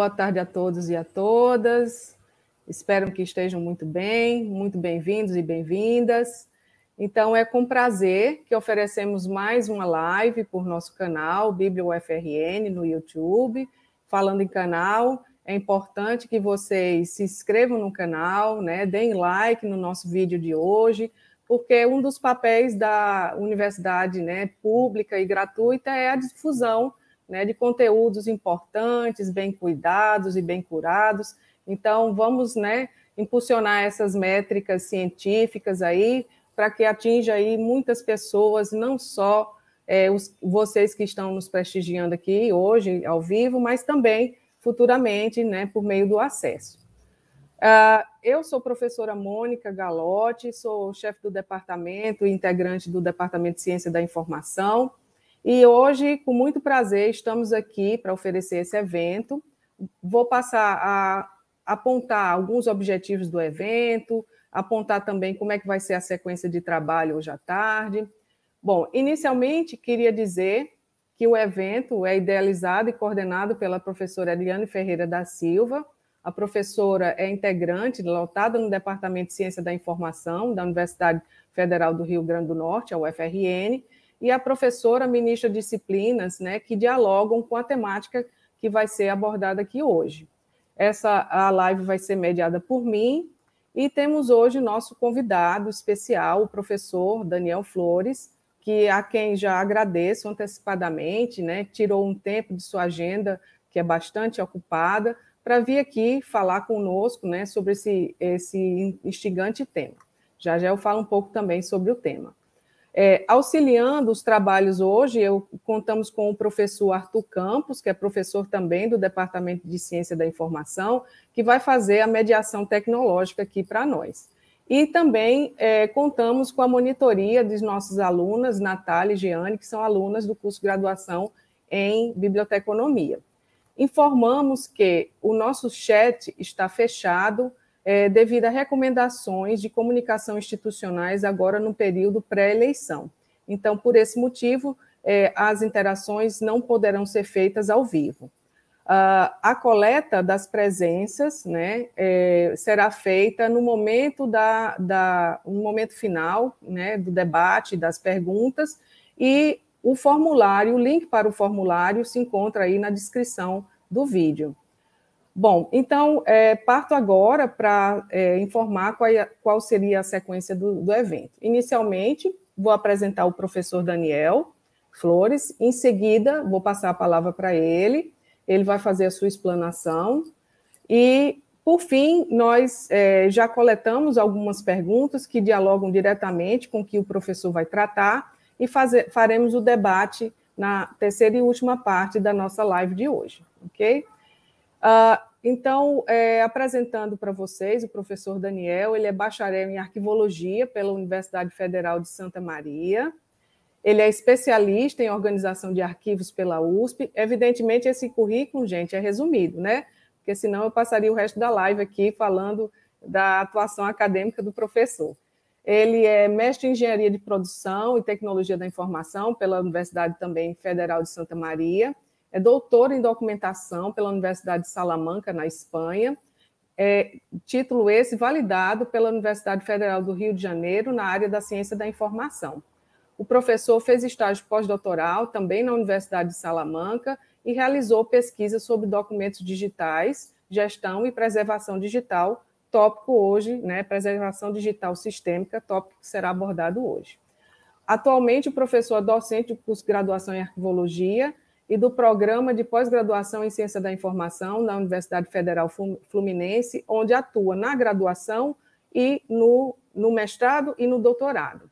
boa tarde a todos e a todas. Espero que estejam muito bem, muito bem-vindos e bem-vindas. Então, é com prazer que oferecemos mais uma live por nosso canal, Bíblia UFRN, no YouTube. Falando em canal, é importante que vocês se inscrevam no canal, né? deem like no nosso vídeo de hoje, porque um dos papéis da universidade né, pública e gratuita é a difusão né, de conteúdos importantes, bem cuidados e bem curados. Então, vamos né, impulsionar essas métricas científicas aí para que atinja aí muitas pessoas, não só é, os, vocês que estão nos prestigiando aqui hoje ao vivo, mas também futuramente né, por meio do acesso. Uh, eu sou professora Mônica Galotti, sou chefe do departamento e integrante do Departamento de Ciência da Informação. E hoje, com muito prazer, estamos aqui para oferecer esse evento. Vou passar a apontar alguns objetivos do evento, apontar também como é que vai ser a sequência de trabalho hoje à tarde. Bom, inicialmente queria dizer que o evento é idealizado e coordenado pela professora Eliane Ferreira da Silva. A professora é integrante, lotada no Departamento de Ciência da Informação da Universidade Federal do Rio Grande do Norte, a UFRN, e a professora ministra disciplinas né, que dialogam com a temática que vai ser abordada aqui hoje. Essa a live vai ser mediada por mim e temos hoje nosso convidado especial, o professor Daniel Flores, que a quem já agradeço antecipadamente, né, tirou um tempo de sua agenda que é bastante ocupada para vir aqui falar conosco, né, sobre esse esse instigante tema. Já já eu falo um pouco também sobre o tema é, auxiliando os trabalhos hoje, eu, contamos com o professor Arthur Campos, que é professor também do Departamento de Ciência da Informação, que vai fazer a mediação tecnológica aqui para nós. E também é, contamos com a monitoria dos nossos alunas, Natália e Jeane, que são alunas do curso de graduação em Biblioteconomia. Informamos que o nosso chat está fechado, é, devido a recomendações de comunicação institucionais agora no período pré-eleição. Então, por esse motivo, é, as interações não poderão ser feitas ao vivo. Uh, a coleta das presenças né, é, será feita no momento da, da momento final né, do debate, das perguntas, e o formulário, o link para o formulário se encontra aí na descrição do vídeo. Bom, então é, parto agora para é, informar qual, qual, seria a sequência do, do evento. Inicialmente, vou apresentar o professor Daniel Flores, em seguida, vou passar a palavra para ele, ele vai fazer a sua explanação e por fim, nós é, já coletamos algumas perguntas que dialogam diretamente com o que o professor vai tratar e fazer, faremos o debate na terceira e última parte da nossa live de hoje, ok? Uh, então, é, apresentando para vocês o professor Daniel, ele é bacharel em arquivologia pela Universidade Federal de Santa Maria. Ele é especialista em organização de arquivos pela USP. Evidentemente, esse currículo, gente, é resumido, né? Porque senão eu passaria o resto da live aqui falando da atuação acadêmica do professor. Ele é mestre em engenharia de produção e tecnologia da informação pela Universidade também Federal de Santa Maria é doutor em documentação pela Universidade de Salamanca, na Espanha, é, título esse validado pela Universidade Federal do Rio de Janeiro na área da ciência da informação. O professor fez estágio pós-doutoral também na Universidade de Salamanca e realizou pesquisas sobre documentos digitais, gestão e preservação digital, tópico hoje, né, preservação digital sistêmica, tópico que será abordado hoje. Atualmente, o professor é docente do curso de graduação em arquivologia e do Programa de Pós-Graduação em Ciência da Informação da Universidade Federal Fluminense, onde atua na graduação e no, no mestrado e no doutorado.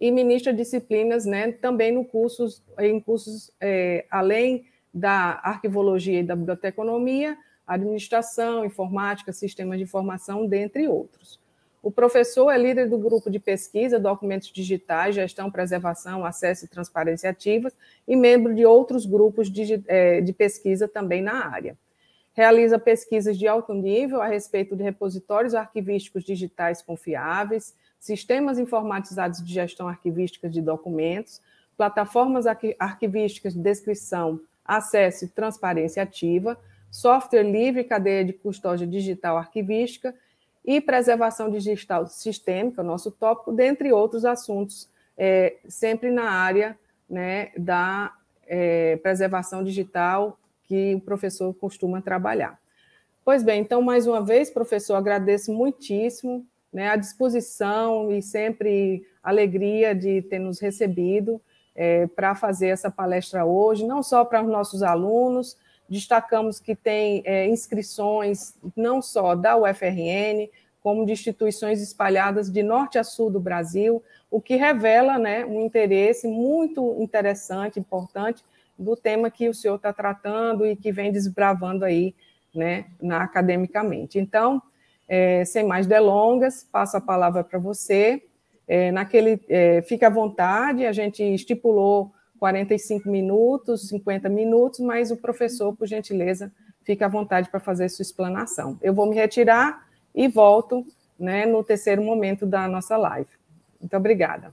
E ministra disciplinas né, também no cursos, em cursos é, além da arquivologia e da biblioteconomia, administração, informática, sistemas de informação, dentre outros. O professor é líder do grupo de pesquisa Documentos Digitais, Gestão, Preservação, Acesso e Transparência Ativas e membro de outros grupos de, é, de pesquisa também na área. Realiza pesquisas de alto nível a respeito de repositórios arquivísticos digitais confiáveis, sistemas informatizados de gestão arquivística de documentos, plataformas arquivísticas de descrição, acesso e transparência ativa, software livre, cadeia de custódia digital arquivística e preservação digital sistêmica, nosso tópico, dentre outros assuntos, é, sempre na área né, da é, preservação digital que o professor costuma trabalhar. Pois bem, então, mais uma vez, professor, agradeço muitíssimo né, a disposição e sempre alegria de ter nos recebido é, para fazer essa palestra hoje, não só para os nossos alunos, Destacamos que tem é, inscrições não só da UFRN, como de instituições espalhadas de norte a sul do Brasil, o que revela né, um interesse muito interessante, importante, do tema que o senhor está tratando e que vem desbravando aí né, na, academicamente. Então, é, sem mais delongas, passo a palavra para você. É, naquele, é, fica à vontade, a gente estipulou 45 minutos, 50 minutos, mas o professor, por gentileza, fica à vontade para fazer sua explanação. Eu vou me retirar e volto né, no terceiro momento da nossa live. Muito obrigada.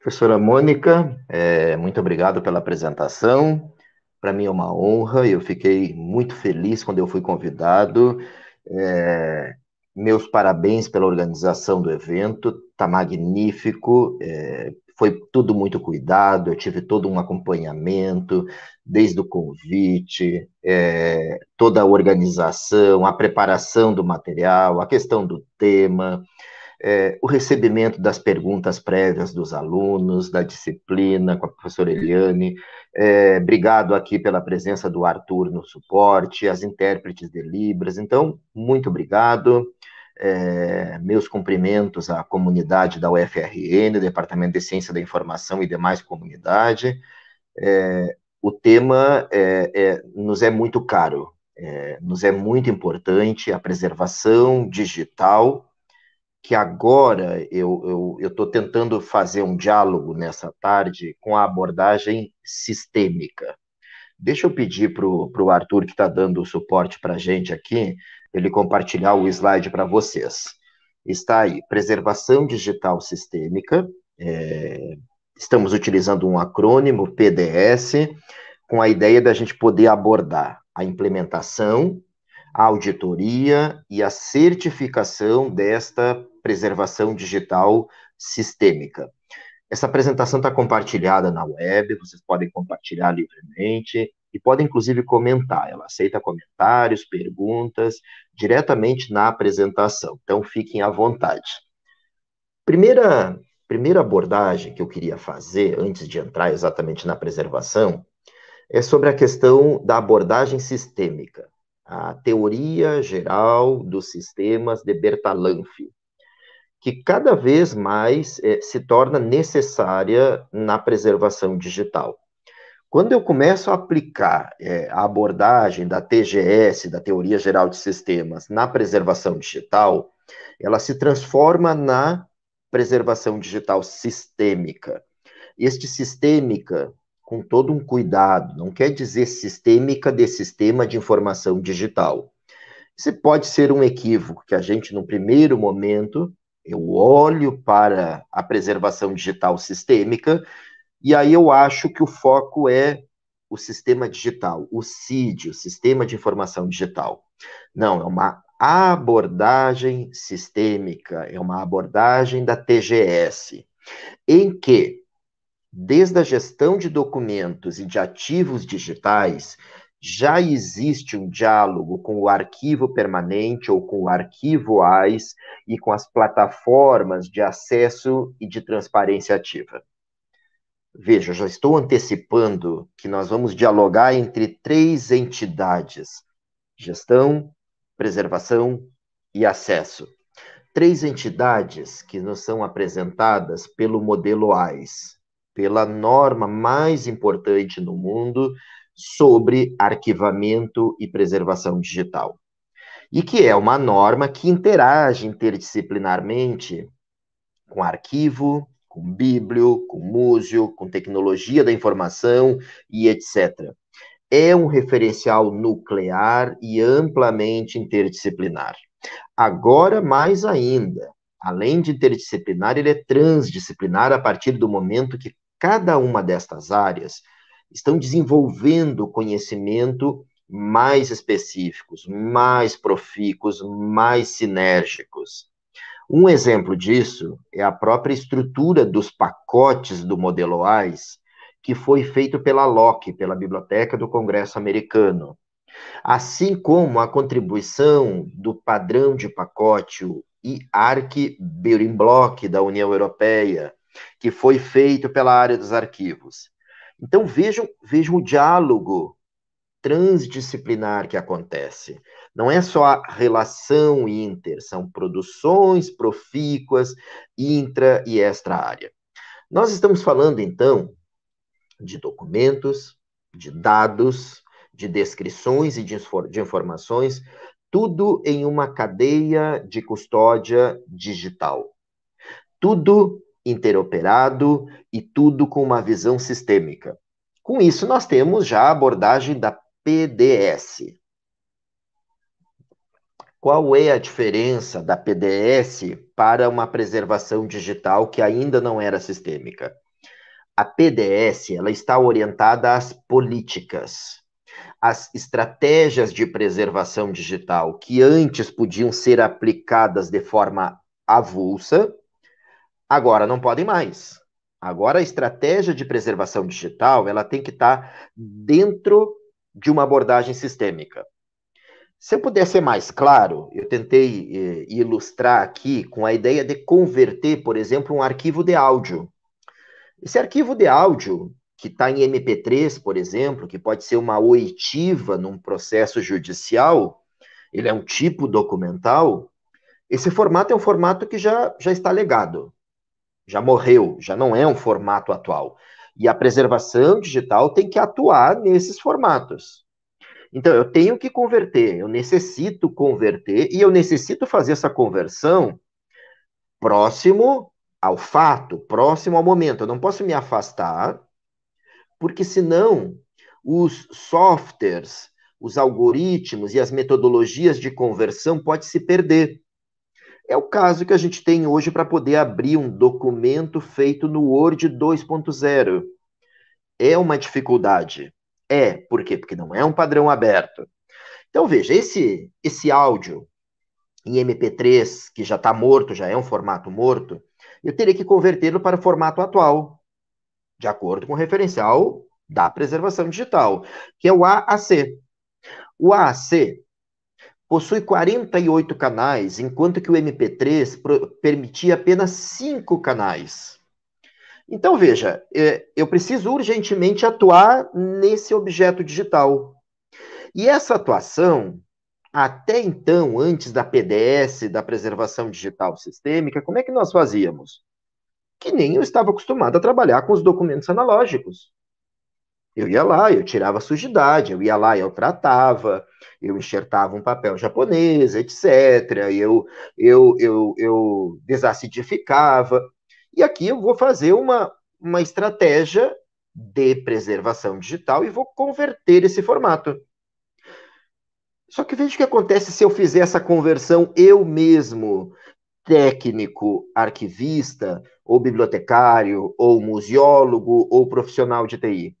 Professora Mônica, é, muito obrigado pela apresentação. Para mim é uma honra, eu fiquei muito feliz quando eu fui convidado. É, meus parabéns pela organização do evento, tá magnífico, é, foi tudo muito cuidado, eu tive todo um acompanhamento, desde o convite, é, toda a organização, a preparação do material, a questão do tema, é, o recebimento das perguntas prévias dos alunos, da disciplina, com a professora Eliane. É, obrigado aqui pela presença do Arthur no suporte, as intérpretes de Libras. Então, muito obrigado. É, meus cumprimentos à comunidade da UFRN, Departamento de Ciência da Informação e demais comunidade. É, o tema é, é, nos é muito caro, nos é muito importante a preservação digital que agora eu estou tentando fazer um diálogo nessa tarde com a abordagem sistêmica. Deixa eu pedir para o Arthur, que está dando o suporte para a gente aqui, ele compartilhar o slide para vocês. Está aí, preservação digital sistêmica, é, estamos utilizando um acrônimo, PDS, com a ideia da gente poder abordar a implementação, a auditoria e a certificação desta preservação digital sistêmica. Essa apresentação está compartilhada na web, vocês podem compartilhar livremente e podem, inclusive, comentar. Ela aceita comentários, perguntas, diretamente na apresentação. Então, fiquem à vontade. Primeira, primeira abordagem que eu queria fazer, antes de entrar exatamente na preservação, é sobre a questão da abordagem sistêmica, a teoria geral dos sistemas de Bertalanffy que cada vez mais é, se torna necessária na preservação digital. Quando eu começo a aplicar é, a abordagem da TGS, da Teoria Geral de Sistemas, na preservação digital, ela se transforma na preservação digital sistêmica. Este sistêmica, com todo um cuidado, não quer dizer sistêmica de sistema de informação digital. Isso pode ser um equívoco, que a gente, no primeiro momento, eu olho para a preservação digital sistêmica e aí eu acho que o foco é o sistema digital, o CID, o Sistema de Informação Digital. Não, é uma abordagem sistêmica, é uma abordagem da TGS, em que, desde a gestão de documentos e de ativos digitais, já existe um diálogo com o arquivo permanente ou com o arquivo AIS e com as plataformas de acesso e de transparência ativa. Veja, já estou antecipando que nós vamos dialogar entre três entidades: gestão, preservação e acesso. Três entidades que nos são apresentadas pelo modelo AIS, pela norma mais importante no mundo sobre arquivamento e preservação digital. E que é uma norma que interage interdisciplinarmente com arquivo, com bíblio, com museu, com tecnologia da informação e etc. É um referencial nuclear e amplamente interdisciplinar. Agora, mais ainda, além de interdisciplinar, ele é transdisciplinar a partir do momento que cada uma destas áreas estão desenvolvendo conhecimento mais específicos, mais profícuos, mais sinérgicos. Um exemplo disso é a própria estrutura dos pacotes do modelo AIS, que foi feito pela LOC, pela Biblioteca do Congresso Americano, assim como a contribuição do padrão de pacote, o IARC Building Block da União Europeia, que foi feito pela área dos arquivos. Então vejam, vejam o diálogo transdisciplinar que acontece. Não é só a relação inter, são produções profícuas intra e extra área. Nós estamos falando então de documentos, de dados, de descrições e de, de informações, tudo em uma cadeia de custódia digital. Tudo interoperado e tudo com uma visão sistêmica. Com isso, nós temos já a abordagem da PDS. Qual é a diferença da PDS para uma preservação digital que ainda não era sistêmica? A PDS ela está orientada às políticas, às estratégias de preservação digital que antes podiam ser aplicadas de forma avulsa, Agora não podem mais. Agora a estratégia de preservação digital ela tem que estar tá dentro de uma abordagem sistêmica. Se eu puder ser mais claro, eu tentei eh, ilustrar aqui com a ideia de converter, por exemplo, um arquivo de áudio. Esse arquivo de áudio, que está em MP3, por exemplo, que pode ser uma oitiva num processo judicial, ele é um tipo documental. Esse formato é um formato que já, já está legado já morreu, já não é um formato atual. E a preservação digital tem que atuar nesses formatos. Então, eu tenho que converter, eu necessito converter e eu necessito fazer essa conversão próximo ao fato, próximo ao momento. Eu não posso me afastar, porque senão os softwares, os algoritmos e as metodologias de conversão podem se perder. É o caso que a gente tem hoje para poder abrir um documento feito no Word 2.0. É uma dificuldade. É, por quê? Porque não é um padrão aberto. Então veja, esse esse áudio em MP3 que já está morto, já é um formato morto, eu teria que convertê-lo para o formato atual, de acordo com o referencial da preservação digital, que é o AAC. O AAC possui 48 canais, enquanto que o MP3 permitia apenas 5 canais. Então, veja, é, eu preciso urgentemente atuar nesse objeto digital. E essa atuação, até então, antes da PDS, da preservação digital sistêmica, como é que nós fazíamos? Que nem eu estava acostumado a trabalhar com os documentos analógicos. Eu ia lá, eu tirava a sujidade, eu ia lá, eu tratava, eu enxertava um papel japonês, etc. Eu, eu, eu, eu desacidificava. E aqui eu vou fazer uma, uma estratégia de preservação digital e vou converter esse formato. Só que veja o que acontece se eu fizer essa conversão eu mesmo, técnico, arquivista, ou bibliotecário, ou museólogo, ou profissional de TI.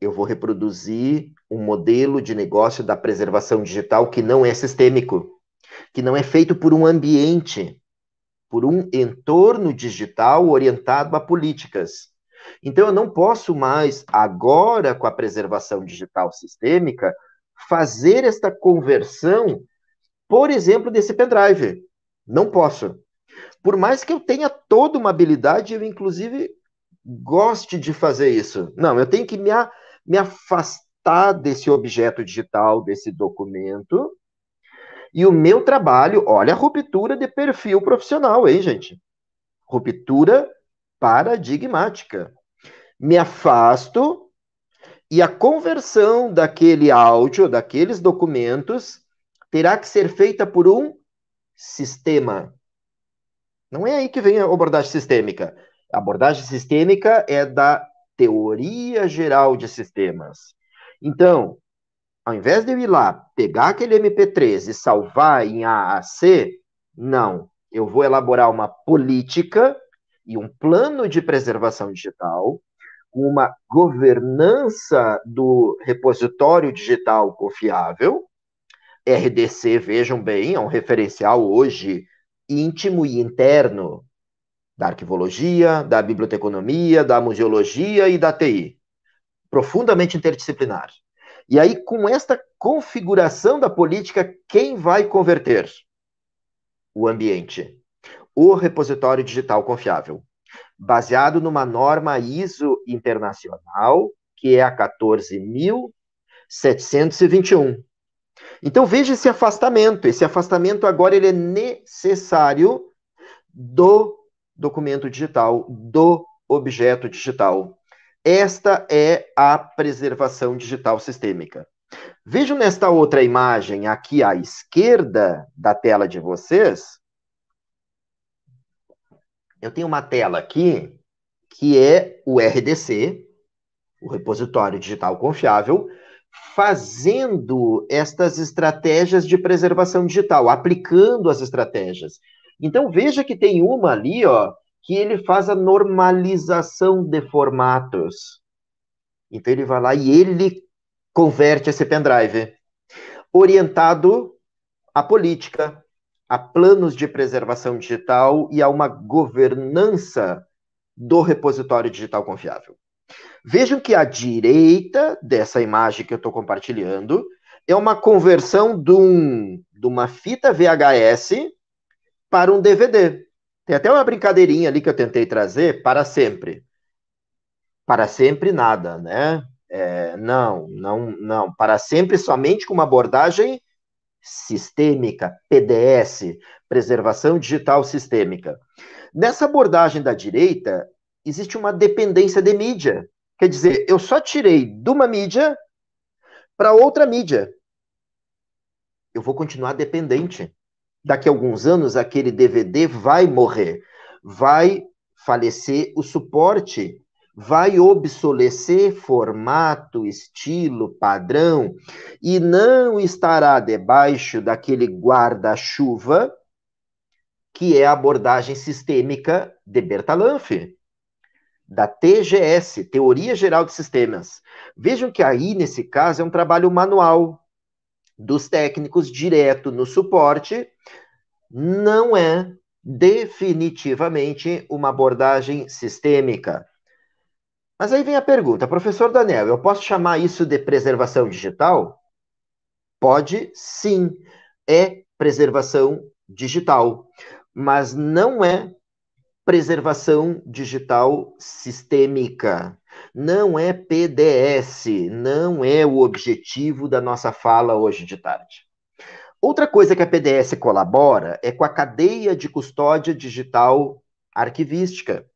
Eu vou reproduzir um modelo de negócio da preservação digital que não é sistêmico, que não é feito por um ambiente, por um entorno digital orientado a políticas. Então, eu não posso mais, agora com a preservação digital sistêmica, fazer esta conversão, por exemplo, desse pendrive. Não posso. Por mais que eu tenha toda uma habilidade, eu inclusive goste de fazer isso. Não, eu tenho que me, a, me afastar desse objeto digital, desse documento. E o meu trabalho, olha a ruptura de perfil profissional, hein, gente? Ruptura paradigmática. Me afasto e a conversão daquele áudio, daqueles documentos, terá que ser feita por um sistema. Não é aí que vem a abordagem sistêmica. A abordagem sistêmica é da teoria geral de sistemas. Então, ao invés de eu ir lá pegar aquele MP3 e salvar em AAC, não. Eu vou elaborar uma política e um plano de preservação digital, uma governança do repositório digital confiável. RDC, vejam bem, é um referencial hoje íntimo e interno da arquivologia, da biblioteconomia, da museologia e da TI profundamente interdisciplinar. E aí, com esta configuração da política, quem vai converter? O ambiente. O repositório digital confiável. Baseado numa norma ISO internacional, que é a 14.721. Então, veja esse afastamento. Esse afastamento agora ele é necessário do documento digital, do objeto digital. Esta é a preservação digital sistêmica. Veja nesta outra imagem aqui à esquerda da tela de vocês. Eu tenho uma tela aqui que é o RDC, o repositório digital confiável, fazendo estas estratégias de preservação digital, aplicando as estratégias. Então veja que tem uma ali, ó, que ele faz a normalização de formatos. Então ele vai lá e ele converte esse pendrive orientado à política, a planos de preservação digital e a uma governança do repositório digital confiável. Vejam que a direita dessa imagem que eu estou compartilhando é uma conversão de, um, de uma fita VHS para um DVD. Tem até uma brincadeirinha ali que eu tentei trazer, para sempre. Para sempre nada, né? É, não, não, não. Para sempre somente com uma abordagem sistêmica, PDS, preservação digital sistêmica. Nessa abordagem da direita, existe uma dependência de mídia. Quer dizer, eu só tirei de uma mídia para outra mídia. Eu vou continuar dependente daqui a alguns anos aquele DVD vai morrer, vai falecer o suporte, vai obsolescer, formato, estilo, padrão e não estará debaixo daquele guarda-chuva que é a abordagem sistêmica de Bertalanffy, da TGS, Teoria Geral de Sistemas. Vejam que aí, nesse caso, é um trabalho manual, dos técnicos direto no suporte não é definitivamente uma abordagem sistêmica. Mas aí vem a pergunta, professor Daniel, eu posso chamar isso de preservação digital? Pode sim, é preservação digital, mas não é preservação digital sistêmica. Não é PDS, não é o objetivo da nossa fala hoje de tarde. Outra coisa que a PDS colabora é com a cadeia de custódia digital arquivística,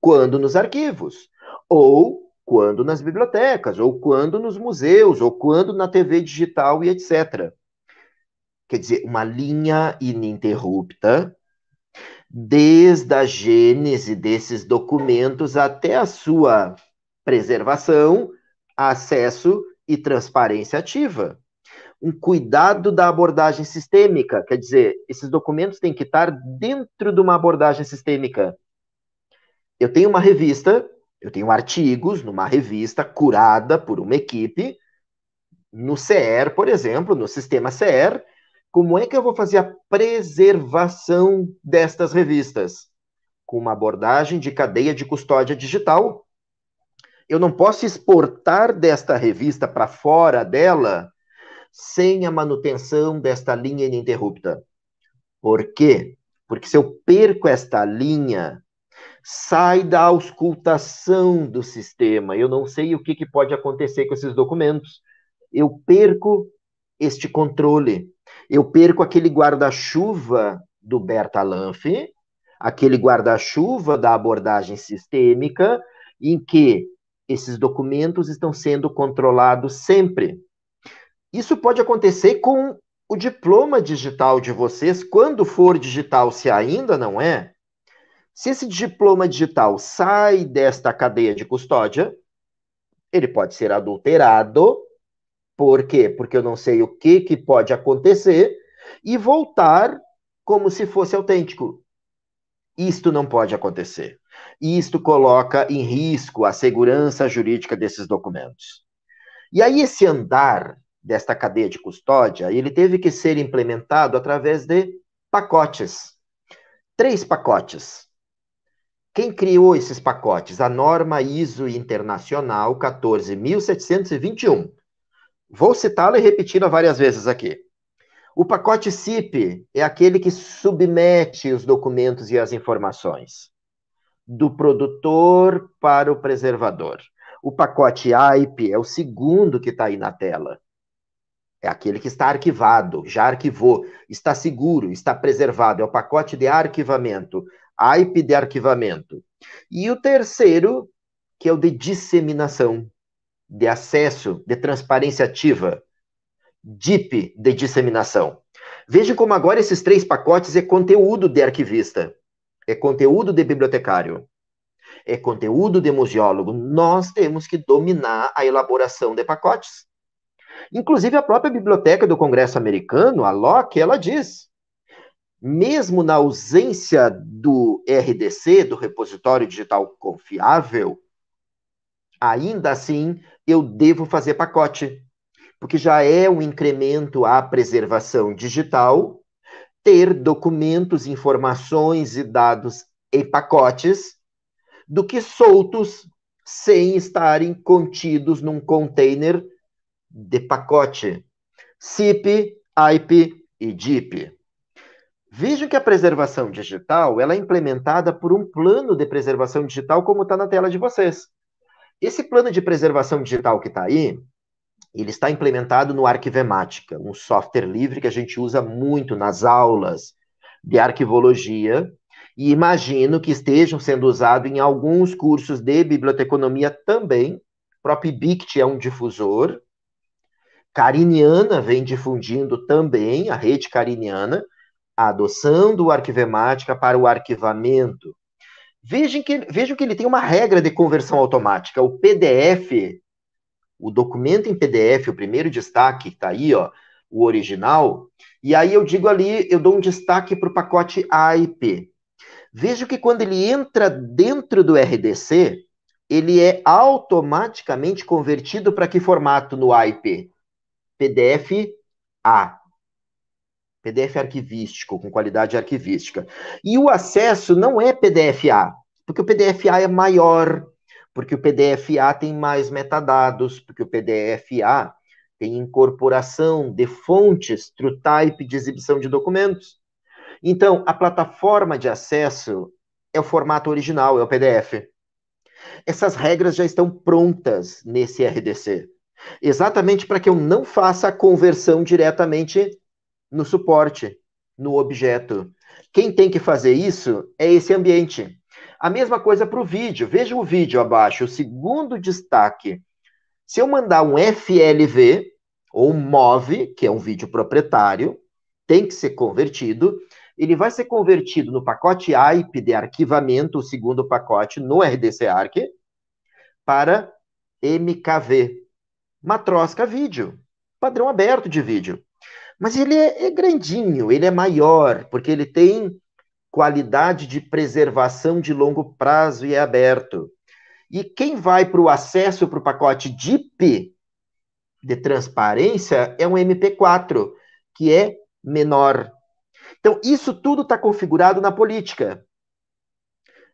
quando nos arquivos, ou quando nas bibliotecas, ou quando nos museus, ou quando na TV digital e etc. Quer dizer, uma linha ininterrupta, desde a gênese desses documentos até a sua preservação, acesso e transparência ativa. Um cuidado da abordagem sistêmica, quer dizer, esses documentos têm que estar dentro de uma abordagem sistêmica. Eu tenho uma revista, eu tenho artigos numa revista curada por uma equipe, no CER, por exemplo, no sistema CER, como é que eu vou fazer a preservação destas revistas? Com uma abordagem de cadeia de custódia digital, eu não posso exportar desta revista para fora dela sem a manutenção desta linha ininterrupta. Por quê? Porque se eu perco esta linha, sai da auscultação do sistema. Eu não sei o que, que pode acontecer com esses documentos. Eu perco este controle. Eu perco aquele guarda-chuva do Bertalanff, aquele guarda-chuva da abordagem sistêmica, em que esses documentos estão sendo controlados sempre. Isso pode acontecer com o diploma digital de vocês, quando for digital, se ainda não é. Se esse diploma digital sai desta cadeia de custódia, ele pode ser adulterado. Por quê? Porque eu não sei o que, que pode acontecer e voltar como se fosse autêntico. Isto não pode acontecer e isto coloca em risco a segurança jurídica desses documentos. E aí esse andar desta cadeia de custódia, ele teve que ser implementado através de pacotes. Três pacotes. Quem criou esses pacotes? A norma ISO internacional 14721. Vou citá-la e repeti-la várias vezes aqui. O pacote CIP é aquele que submete os documentos e as informações do produtor para o preservador. O pacote AIP é o segundo que está aí na tela. É aquele que está arquivado, já arquivou, está seguro, está preservado. É o pacote de arquivamento, AIP de arquivamento. E o terceiro, que é o de disseminação, de acesso, de transparência ativa, DIP de disseminação. Veja como agora esses três pacotes é conteúdo de arquivista é conteúdo de bibliotecário, é conteúdo de museólogo. Nós temos que dominar a elaboração de pacotes. Inclusive, a própria biblioteca do Congresso americano, a LOC, ela diz: mesmo na ausência do RDC, do repositório digital confiável, ainda assim eu devo fazer pacote, porque já é um incremento à preservação digital ter documentos, informações e dados em pacotes do que soltos sem estarem contidos num container de pacote. SIP, IP e DIP. Vejam que a preservação digital ela é implementada por um plano de preservação digital, como está na tela de vocês. Esse plano de preservação digital que está aí, ele está implementado no Arquivemática, um software livre que a gente usa muito nas aulas de arquivologia, e imagino que estejam sendo usados em alguns cursos de biblioteconomia também. O próprio BICT é um difusor. Cariniana vem difundindo também, a rede cariniana, adoçando o arquivemática para o arquivamento. Vejam que, vejam que ele tem uma regra de conversão automática. O PDF o documento em PDF, o primeiro destaque está aí, ó, o original, e aí eu digo ali, eu dou um destaque para o pacote A e P. Vejo que quando ele entra dentro do RDC, ele é automaticamente convertido para que formato no AIP? PDF A. PDF arquivístico, com qualidade arquivística. E o acesso não é PDF A, porque o PDF A é maior, porque o PDFA tem mais metadados, porque o PDFA tem incorporação de fontes TrueType de exibição de documentos. Então, a plataforma de acesso é o formato original, é o PDF. Essas regras já estão prontas nesse RDC, exatamente para que eu não faça a conversão diretamente no suporte, no objeto. Quem tem que fazer isso é esse ambiente. A mesma coisa para o vídeo. Veja o vídeo abaixo, o segundo destaque. Se eu mandar um FLV, ou um MOV, que é um vídeo proprietário, tem que ser convertido. Ele vai ser convertido no pacote AIP de arquivamento, o segundo pacote, no RDC-ARC, para MKV, Matrosca Vídeo, padrão aberto de vídeo. Mas ele é, é grandinho, ele é maior, porque ele tem qualidade de preservação de longo prazo e é aberto. E quem vai para o acesso para o pacote DIP de transparência é um MP4, que é menor. Então, isso tudo está configurado na política.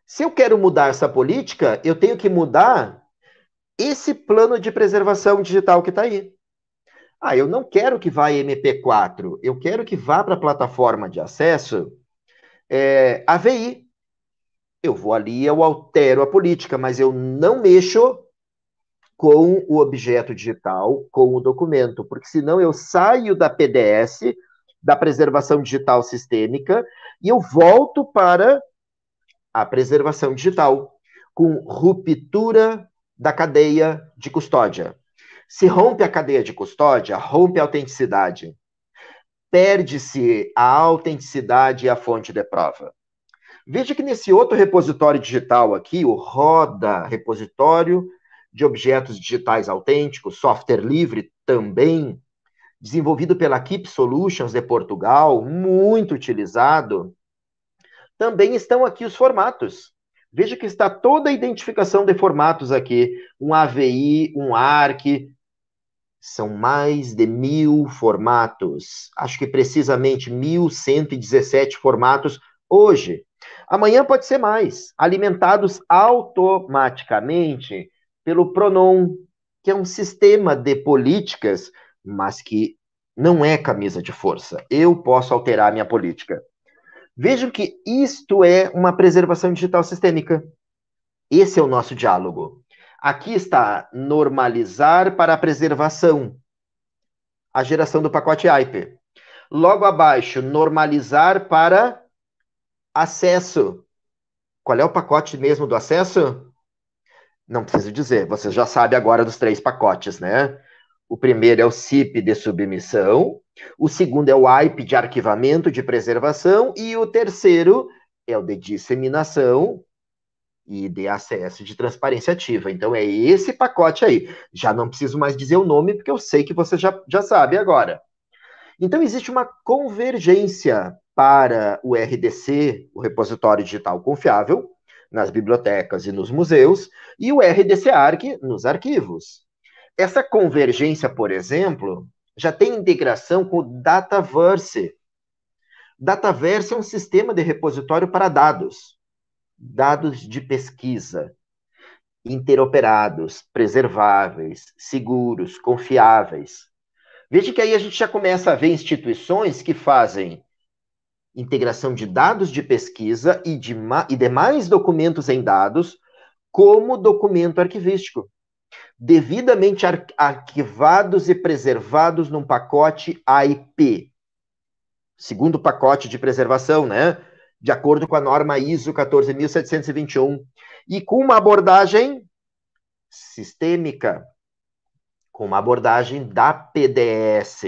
Se eu quero mudar essa política, eu tenho que mudar esse plano de preservação digital que está aí. Ah, eu não quero que vá MP4, eu quero que vá para a plataforma de acesso é, AVI. Eu vou ali, eu altero a política, mas eu não mexo com o objeto digital, com o documento, porque senão eu saio da PDS, da preservação digital sistêmica, e eu volto para a preservação digital, com ruptura da cadeia de custódia. Se rompe a cadeia de custódia, rompe a autenticidade perde-se a autenticidade e a fonte de prova. Veja que nesse outro repositório digital aqui, o RODA, repositório de objetos digitais autênticos, software livre também, desenvolvido pela Keep Solutions de Portugal, muito utilizado, também estão aqui os formatos. Veja que está toda a identificação de formatos aqui, um AVI, um ARC, são mais de mil formatos, acho que precisamente 1.117 formatos hoje. Amanhã pode ser mais, alimentados automaticamente pelo pronom que é um sistema de políticas, mas que não é camisa de força. Eu posso alterar minha política. Vejam que isto é uma preservação digital sistêmica. Esse é o nosso diálogo. Aqui está normalizar para preservação, a geração do pacote AIP. Logo abaixo, normalizar para acesso. Qual é o pacote mesmo do acesso? Não preciso dizer, você já sabe agora dos três pacotes, né? O primeiro é o CIP de submissão, o segundo é o IP de arquivamento de preservação e o terceiro é o de disseminação e de acesso de transparência ativa. Então é esse pacote aí. Já não preciso mais dizer o nome, porque eu sei que você já, já sabe agora. Então existe uma convergência para o RDC, o repositório digital confiável, nas bibliotecas e nos museus, e o RDC ARC nos arquivos. Essa convergência, por exemplo, já tem integração com o Dataverse. Dataverse é um sistema de repositório para dados dados de pesquisa interoperados, preserváveis, seguros, confiáveis. Veja que aí a gente já começa a ver instituições que fazem integração de dados de pesquisa e, de, e demais documentos em dados como documento arquivístico, devidamente ar, arquivados e preservados num pacote AIP, segundo pacote de preservação, né? de acordo com a norma ISO 14721, e com uma abordagem sistêmica, com uma abordagem da PDS,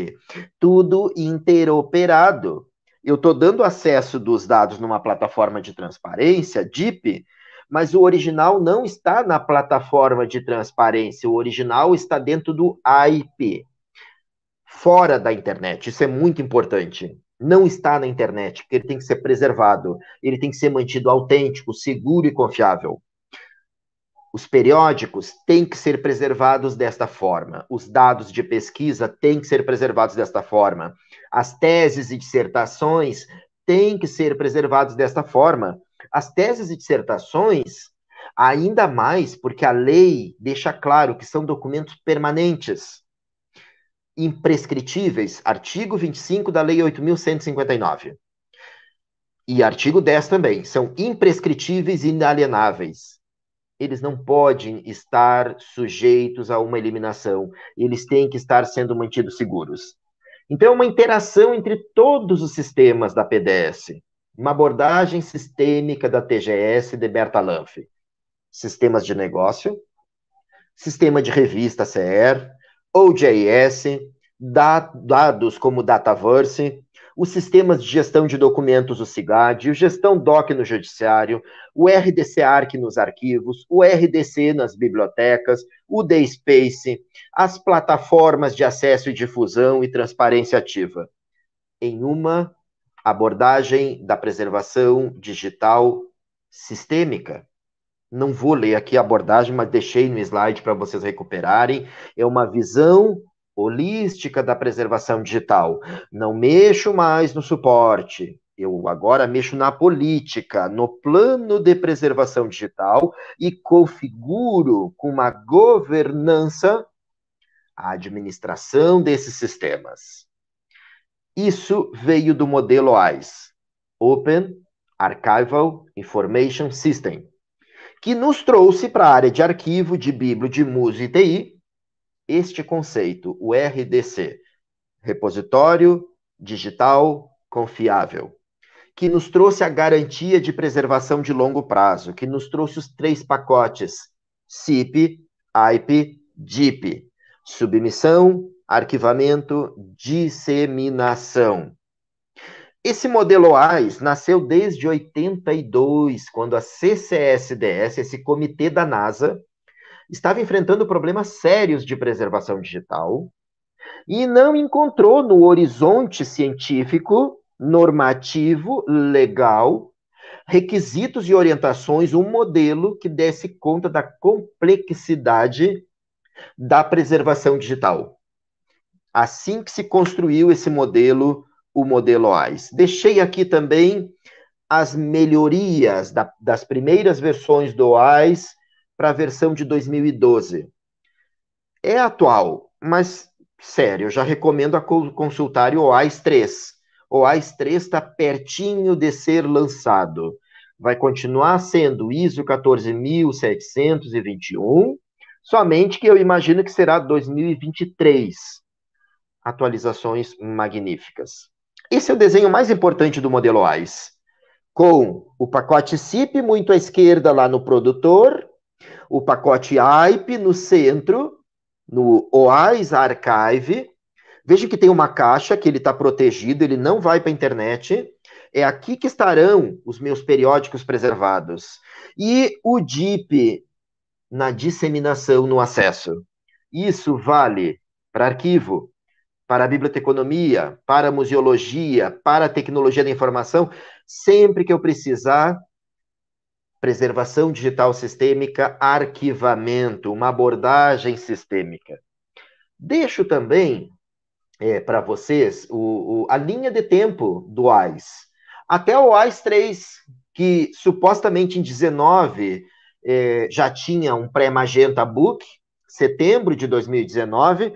tudo interoperado. Eu estou dando acesso dos dados numa plataforma de transparência, DIP, mas o original não está na plataforma de transparência, o original está dentro do AIP, fora da internet. Isso é muito importante não está na internet, porque ele tem que ser preservado, ele tem que ser mantido autêntico, seguro e confiável. Os periódicos têm que ser preservados desta forma, os dados de pesquisa têm que ser preservados desta forma, as teses e dissertações têm que ser preservados desta forma. As teses e dissertações, ainda mais porque a lei deixa claro que são documentos permanentes imprescritíveis, artigo 25 da Lei 8.159. E artigo 10 também, são imprescritíveis e inalienáveis. Eles não podem estar sujeitos a uma eliminação, eles têm que estar sendo mantidos seguros. Então, é uma interação entre todos os sistemas da PDS, uma abordagem sistêmica da TGS de Berta Lanfe. Sistemas de negócio, sistema de revista CR, OJS, dados como Dataverse, os sistemas de gestão de documentos, o SIGAD, o gestão DOC no judiciário, o RDC ARC nos arquivos, o RDC nas bibliotecas, o DSpace, as plataformas de acesso e difusão e transparência ativa. Em uma abordagem da preservação digital sistêmica não vou ler aqui a abordagem, mas deixei no slide para vocês recuperarem. É uma visão holística da preservação digital. Não mexo mais no suporte. Eu agora mexo na política, no plano de preservação digital e configuro com uma governança a administração desses sistemas. Isso veio do modelo AIS, Open Archival Information System, que nos trouxe para a área de arquivo, de Bíblia, de museu e TI, este conceito, o RDC, Repositório Digital Confiável, que nos trouxe a garantia de preservação de longo prazo, que nos trouxe os três pacotes CIP, AIP, DIP, submissão, arquivamento, disseminação. Esse modelo AIS nasceu desde 82, quando a CCSDS, esse comitê da NASA, estava enfrentando problemas sérios de preservação digital e não encontrou no horizonte científico, normativo, legal, requisitos e orientações um modelo que desse conta da complexidade da preservação digital. Assim que se construiu esse modelo o modelo AIS. Deixei aqui também as melhorias da, das primeiras versões do AIS para a versão de 2012. É atual, mas sério, eu já recomendo a consultar o AIS 3. O AIS 3 está pertinho de ser lançado. Vai continuar sendo ISO 14721, somente que eu imagino que será 2023. Atualizações magníficas. Esse é o desenho mais importante do modelo AIS, com o pacote CIP muito à esquerda lá no produtor, o pacote AIP no centro, no OAIS Archive. Veja que tem uma caixa que ele está protegido, ele não vai para a internet. É aqui que estarão os meus periódicos preservados. E o DIP na disseminação no acesso. Isso vale para arquivo, para a biblioteconomia, para a museologia, para a tecnologia da informação, sempre que eu precisar, preservação digital sistêmica, arquivamento, uma abordagem sistêmica. Deixo também é, para vocês o, o, a linha de tempo do AIS. Até o AIS 3, que supostamente em 19 é, já tinha um pré-magenta book, setembro de 2019,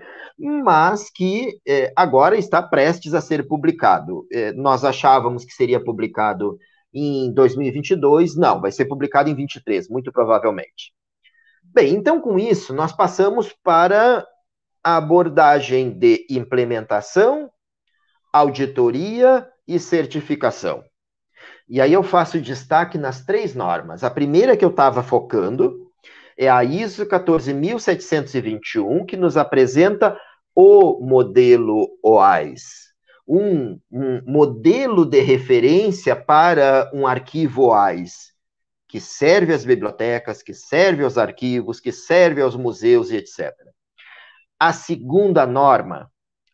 mas que é, agora está prestes a ser publicado. É, nós achávamos que seria publicado em 2022, não, vai ser publicado em 23, muito provavelmente. Bem, então com isso nós passamos para a abordagem de implementação, auditoria e certificação. E aí eu faço destaque nas três normas. A primeira que eu estava focando, é a ISO 14721 que nos apresenta o modelo OAIS, um, um modelo de referência para um arquivo OAIS, que serve às bibliotecas, que serve aos arquivos, que serve aos museus e etc. A segunda norma,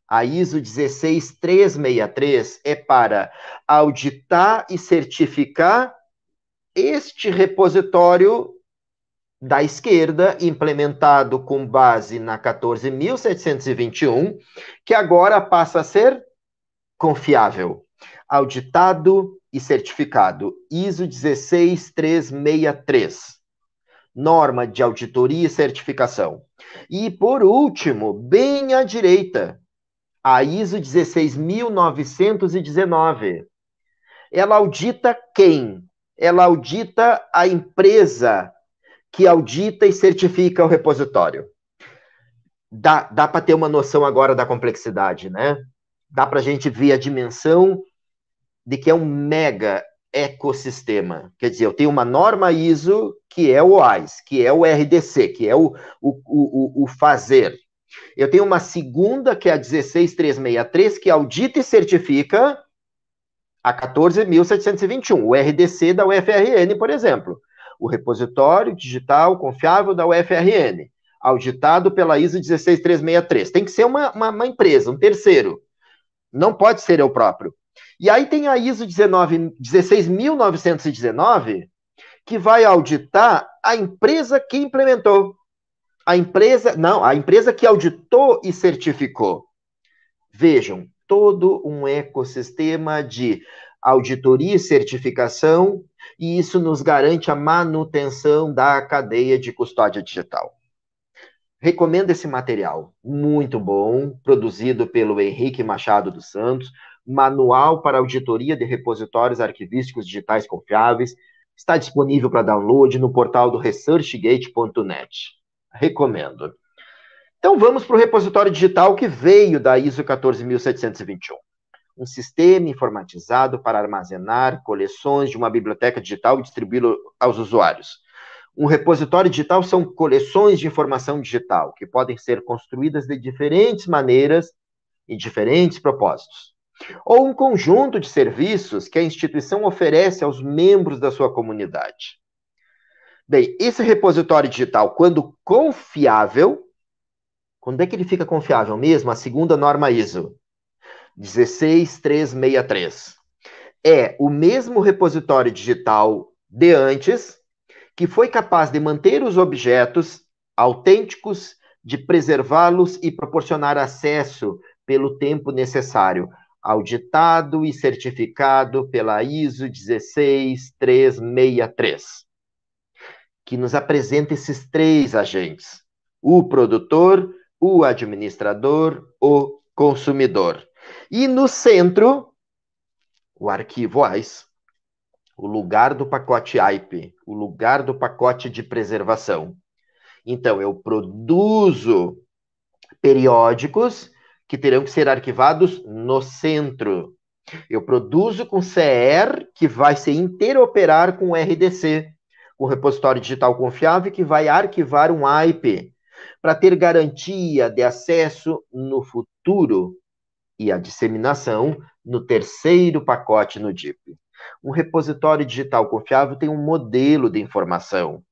a ISO 16363 é para auditar e certificar este repositório da esquerda, implementado com base na 14.721, que agora passa a ser confiável, auditado e certificado, ISO 16363, norma de auditoria e certificação. E por último, bem à direita, a ISO 16919. Ela audita quem? Ela audita a empresa que audita e certifica o repositório. Dá, dá para ter uma noção agora da complexidade, né? Dá para a gente ver a dimensão de que é um mega ecossistema. Quer dizer, eu tenho uma norma ISO que é o OAS, que é o RDC, que é o, o, o, o fazer. Eu tenho uma segunda, que é a 16363, que audita e certifica a 14.721, o RDC da UFRN, por exemplo o repositório digital confiável da UFRN, auditado pela ISO 16363. Tem que ser uma, uma, uma empresa, um terceiro. Não pode ser eu próprio. E aí tem a ISO 16919, que vai auditar a empresa que implementou. A empresa, não, a empresa que auditou e certificou. Vejam, todo um ecossistema de auditoria e certificação e isso nos garante a manutenção da cadeia de custódia digital. Recomendo esse material, muito bom, produzido pelo Henrique Machado dos Santos, Manual para Auditoria de Repositórios Arquivísticos Digitais Confiáveis, está disponível para download no portal do researchgate.net. Recomendo. Então vamos para o repositório digital que veio da ISO 14721 um sistema informatizado para armazenar coleções de uma biblioteca digital e distribuí-lo aos usuários. Um repositório digital são coleções de informação digital que podem ser construídas de diferentes maneiras e diferentes propósitos. Ou um conjunto de serviços que a instituição oferece aos membros da sua comunidade. Bem, esse repositório digital, quando confiável, quando é que ele fica confiável mesmo? A segunda norma ISO 16363. É o mesmo repositório digital de antes, que foi capaz de manter os objetos autênticos, de preservá-los e proporcionar acesso pelo tempo necessário, auditado e certificado pela ISO 16363, que nos apresenta esses três agentes: o produtor, o administrador, o consumidor. E no centro, o arquivo AIS, o lugar do pacote AIP, o lugar do pacote de preservação. Então, eu produzo periódicos que terão que ser arquivados no centro. Eu produzo com CR, que vai se interoperar com RDC, com repositório digital confiável, que vai arquivar um AIP, para ter garantia de acesso no futuro e a disseminação no terceiro pacote no DIP. Um repositório digital confiável tem um modelo de informação,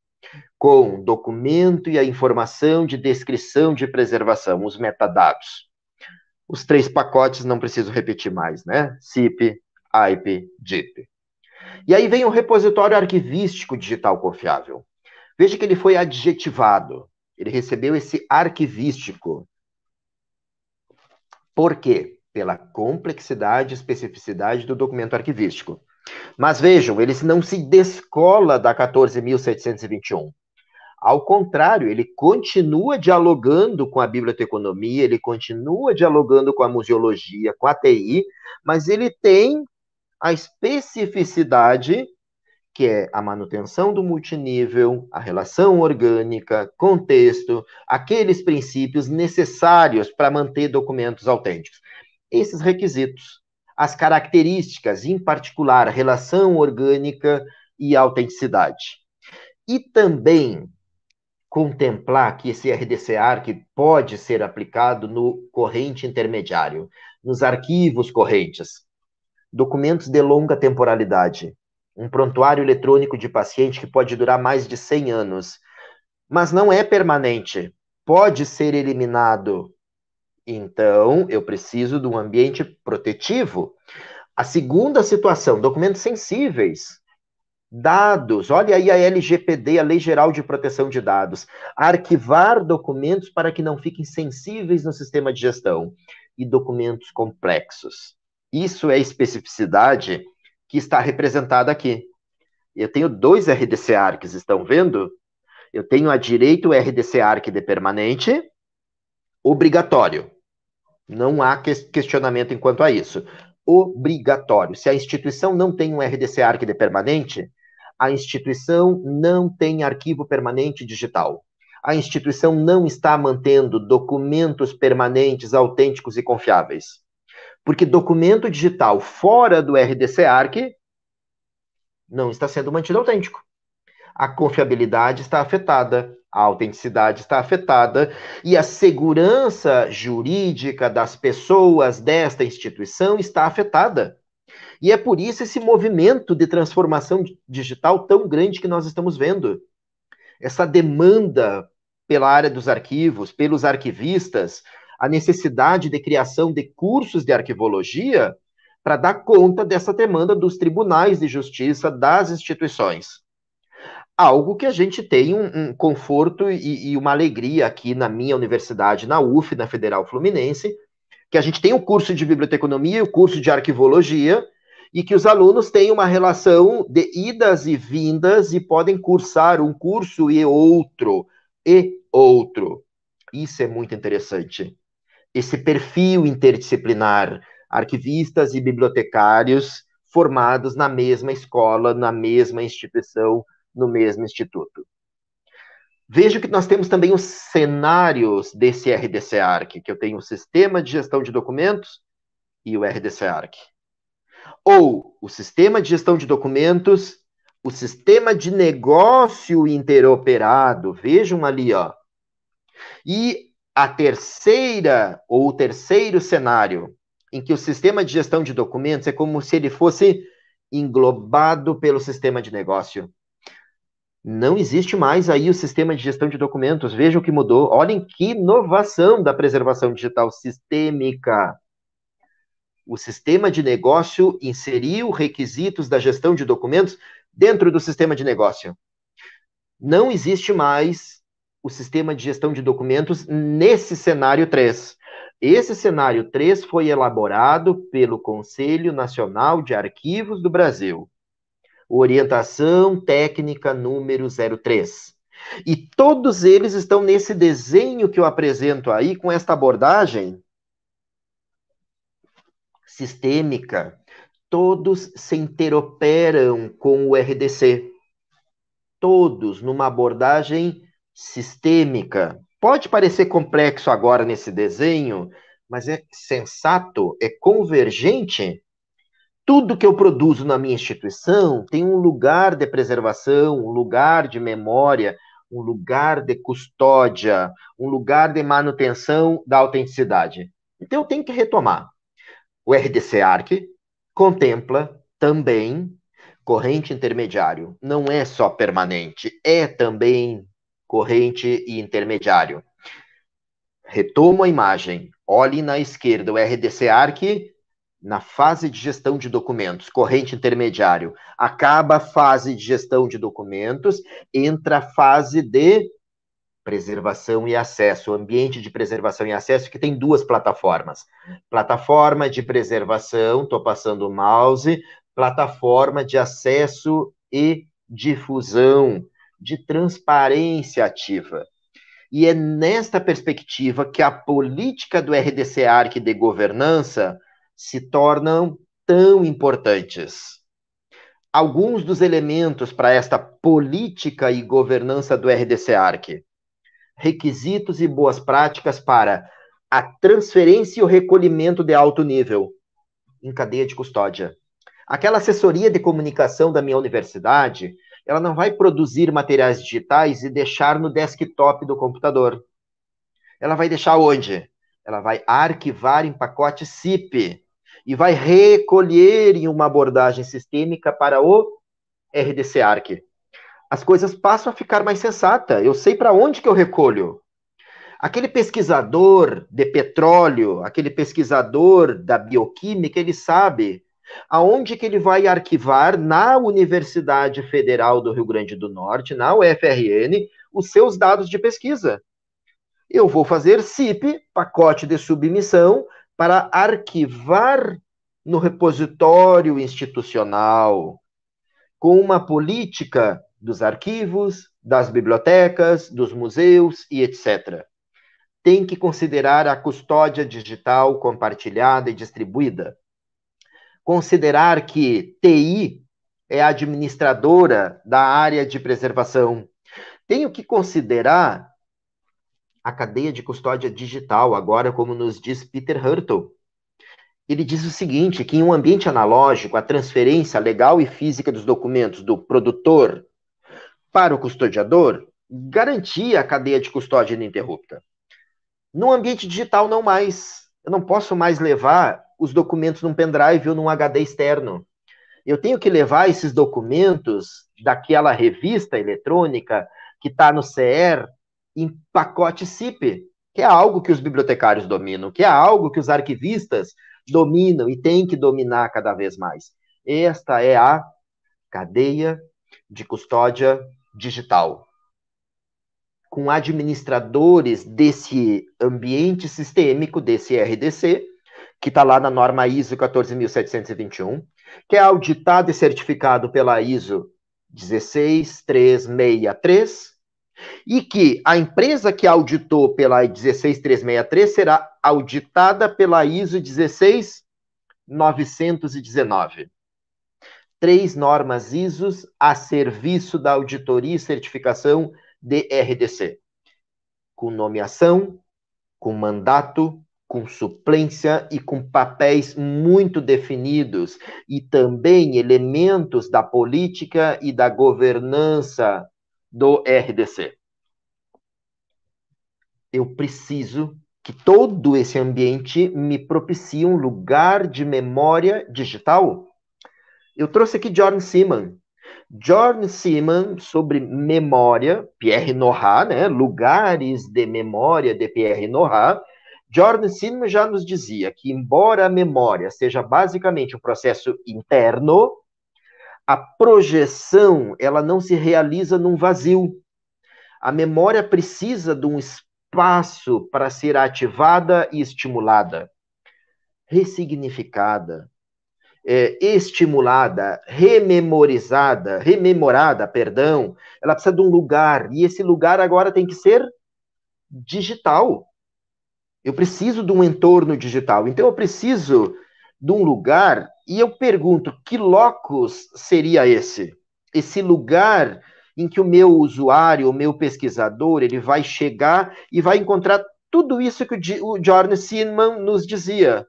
com documento e a informação de descrição de preservação, os metadados. Os três pacotes não preciso repetir mais, né? CIP, AIP, DIP. E aí vem o repositório arquivístico digital confiável. Veja que ele foi adjetivado. Ele recebeu esse arquivístico. Por quê? pela complexidade e especificidade do documento arquivístico. Mas vejam, ele não se descola da 14.721. Ao contrário, ele continua dialogando com a biblioteconomia, ele continua dialogando com a museologia, com a TI, mas ele tem a especificidade que é a manutenção do multinível, a relação orgânica, contexto, aqueles princípios necessários para manter documentos autênticos esses requisitos. As características, em particular, relação orgânica e autenticidade. E também contemplar que esse RDC-ARC pode ser aplicado no corrente intermediário, nos arquivos correntes, documentos de longa temporalidade, um prontuário eletrônico de paciente que pode durar mais de 100 anos, mas não é permanente. Pode ser eliminado então, eu preciso de um ambiente protetivo. A segunda situação, documentos sensíveis. Dados, olha aí a LGPD, a Lei Geral de Proteção de Dados. Arquivar documentos para que não fiquem sensíveis no sistema de gestão. E documentos complexos. Isso é especificidade que está representada aqui. Eu tenho dois RDC ARCs, estão vendo? Eu tenho a direito RDC ARC de permanente obrigatório. Não há questionamento enquanto a isso. Obrigatório. Se a instituição não tem um RDC ARC permanente, a instituição não tem arquivo permanente digital. A instituição não está mantendo documentos permanentes, autênticos e confiáveis. Porque documento digital fora do RDC ARC não está sendo mantido autêntico. A confiabilidade está afetada a autenticidade está afetada e a segurança jurídica das pessoas desta instituição está afetada. E é por isso esse movimento de transformação digital tão grande que nós estamos vendo. Essa demanda pela área dos arquivos, pelos arquivistas, a necessidade de criação de cursos de arquivologia para dar conta dessa demanda dos tribunais de justiça, das instituições algo que a gente tem um, um conforto e, e, uma alegria aqui na minha universidade, na UF, na Federal Fluminense, que a gente tem o curso de biblioteconomia e o curso de arquivologia, e que os alunos têm uma relação de idas e vindas e podem cursar um curso e outro, e outro. Isso é muito interessante. Esse perfil interdisciplinar, arquivistas e bibliotecários formados na mesma escola, na mesma instituição, no mesmo instituto. Vejo que nós temos também os cenários desse RDC-ARC, que eu tenho o Sistema de Gestão de Documentos e o RDC-ARC. Ou o Sistema de Gestão de Documentos, o Sistema de Negócio Interoperado, vejam ali, ó. E a terceira, ou o terceiro cenário, em que o sistema de gestão de documentos é como se ele fosse englobado pelo sistema de negócio. Não existe mais aí o sistema de gestão de documentos. Vejam o que mudou. Olhem que inovação da preservação digital sistêmica. O sistema de negócio inseriu requisitos da gestão de documentos dentro do sistema de negócio. Não existe mais o sistema de gestão de documentos nesse cenário 3. Esse cenário 3 foi elaborado pelo Conselho Nacional de Arquivos do Brasil orientação técnica número 03. E todos eles estão nesse desenho que eu apresento aí, com esta abordagem sistêmica. Todos se interoperam com o RDC. Todos numa abordagem sistêmica. Pode parecer complexo agora nesse desenho, mas é sensato, é convergente tudo que eu produzo na minha instituição tem um lugar de preservação, um lugar de memória, um lugar de custódia, um lugar de manutenção da autenticidade. Então, eu tenho que retomar. O RDC ARC contempla também corrente intermediário. Não é só permanente, é também corrente e intermediário. Retomo a imagem. Olhe na esquerda o RDC ARC na fase de gestão de documentos, corrente intermediário, acaba a fase de gestão de documentos, entra a fase de preservação e acesso, o ambiente de preservação e acesso, que tem duas plataformas. Plataforma de preservação, estou passando o mouse, plataforma de acesso e difusão, de transparência ativa. E é nesta perspectiva que a política do RDC ARC de governança se tornam tão importantes. Alguns dos elementos para esta política e governança do RDC-ARC. Requisitos e boas práticas para a transferência e o recolhimento de alto nível em cadeia de custódia. Aquela assessoria de comunicação da minha universidade, ela não vai produzir materiais digitais e deixar no desktop do computador. Ela vai deixar onde? Ela vai arquivar em pacote ZIP, e vai recolher em uma abordagem sistêmica para o RDC ARC. As coisas passam a ficar mais sensata. Eu sei para onde que eu recolho. Aquele pesquisador de petróleo, aquele pesquisador da bioquímica, ele sabe aonde que ele vai arquivar na Universidade Federal do Rio Grande do Norte, na UFRN, os seus dados de pesquisa. Eu vou fazer CIP, pacote de submissão, para arquivar no repositório institucional, com uma política dos arquivos, das bibliotecas, dos museus e etc. Tem que considerar a custódia digital compartilhada e distribuída. Considerar que TI é administradora da área de preservação. Tenho que considerar a cadeia de custódia digital, agora como nos diz Peter Hurtle. Ele diz o seguinte, que em um ambiente analógico, a transferência legal e física dos documentos do produtor para o custodiador garantia a cadeia de custódia ininterrupta. No ambiente digital, não mais. Eu não posso mais levar os documentos num pendrive ou num HD externo. Eu tenho que levar esses documentos daquela revista eletrônica que está no CER, em pacote CIP, que é algo que os bibliotecários dominam, que é algo que os arquivistas dominam e têm que dominar cada vez mais. Esta é a cadeia de custódia digital. Com administradores desse ambiente sistêmico, desse RDC, que está lá na norma ISO 14721, que é auditado e certificado pela ISO 16363, e que a empresa que auditou pela 16363 será auditada pela ISO 16919. Três normas ISOs a serviço da auditoria e certificação de RDC, com nomeação, com mandato, com suplência e com papéis muito definidos e também elementos da política e da governança do RDC. Eu preciso que todo esse ambiente me propicie um lugar de memória digital. Eu trouxe aqui Jordan Seaman. Jordan Seaman, sobre memória, Pierre Norat, né? lugares de memória de Pierre Norat, Jordan Seaman já nos dizia que, embora a memória seja basicamente um processo interno, a projeção ela não se realiza num vazio. A memória precisa de um espaço para ser ativada e estimulada, ressignificada, é, estimulada, rememorizada, rememorada, perdão. Ela precisa de um lugar e esse lugar agora tem que ser digital. Eu preciso de um entorno digital. Então eu preciso de um lugar, e eu pergunto, que locus seria esse? Esse lugar em que o meu usuário, o meu pesquisador, ele vai chegar e vai encontrar tudo isso que o, o Jordan Sinman nos dizia.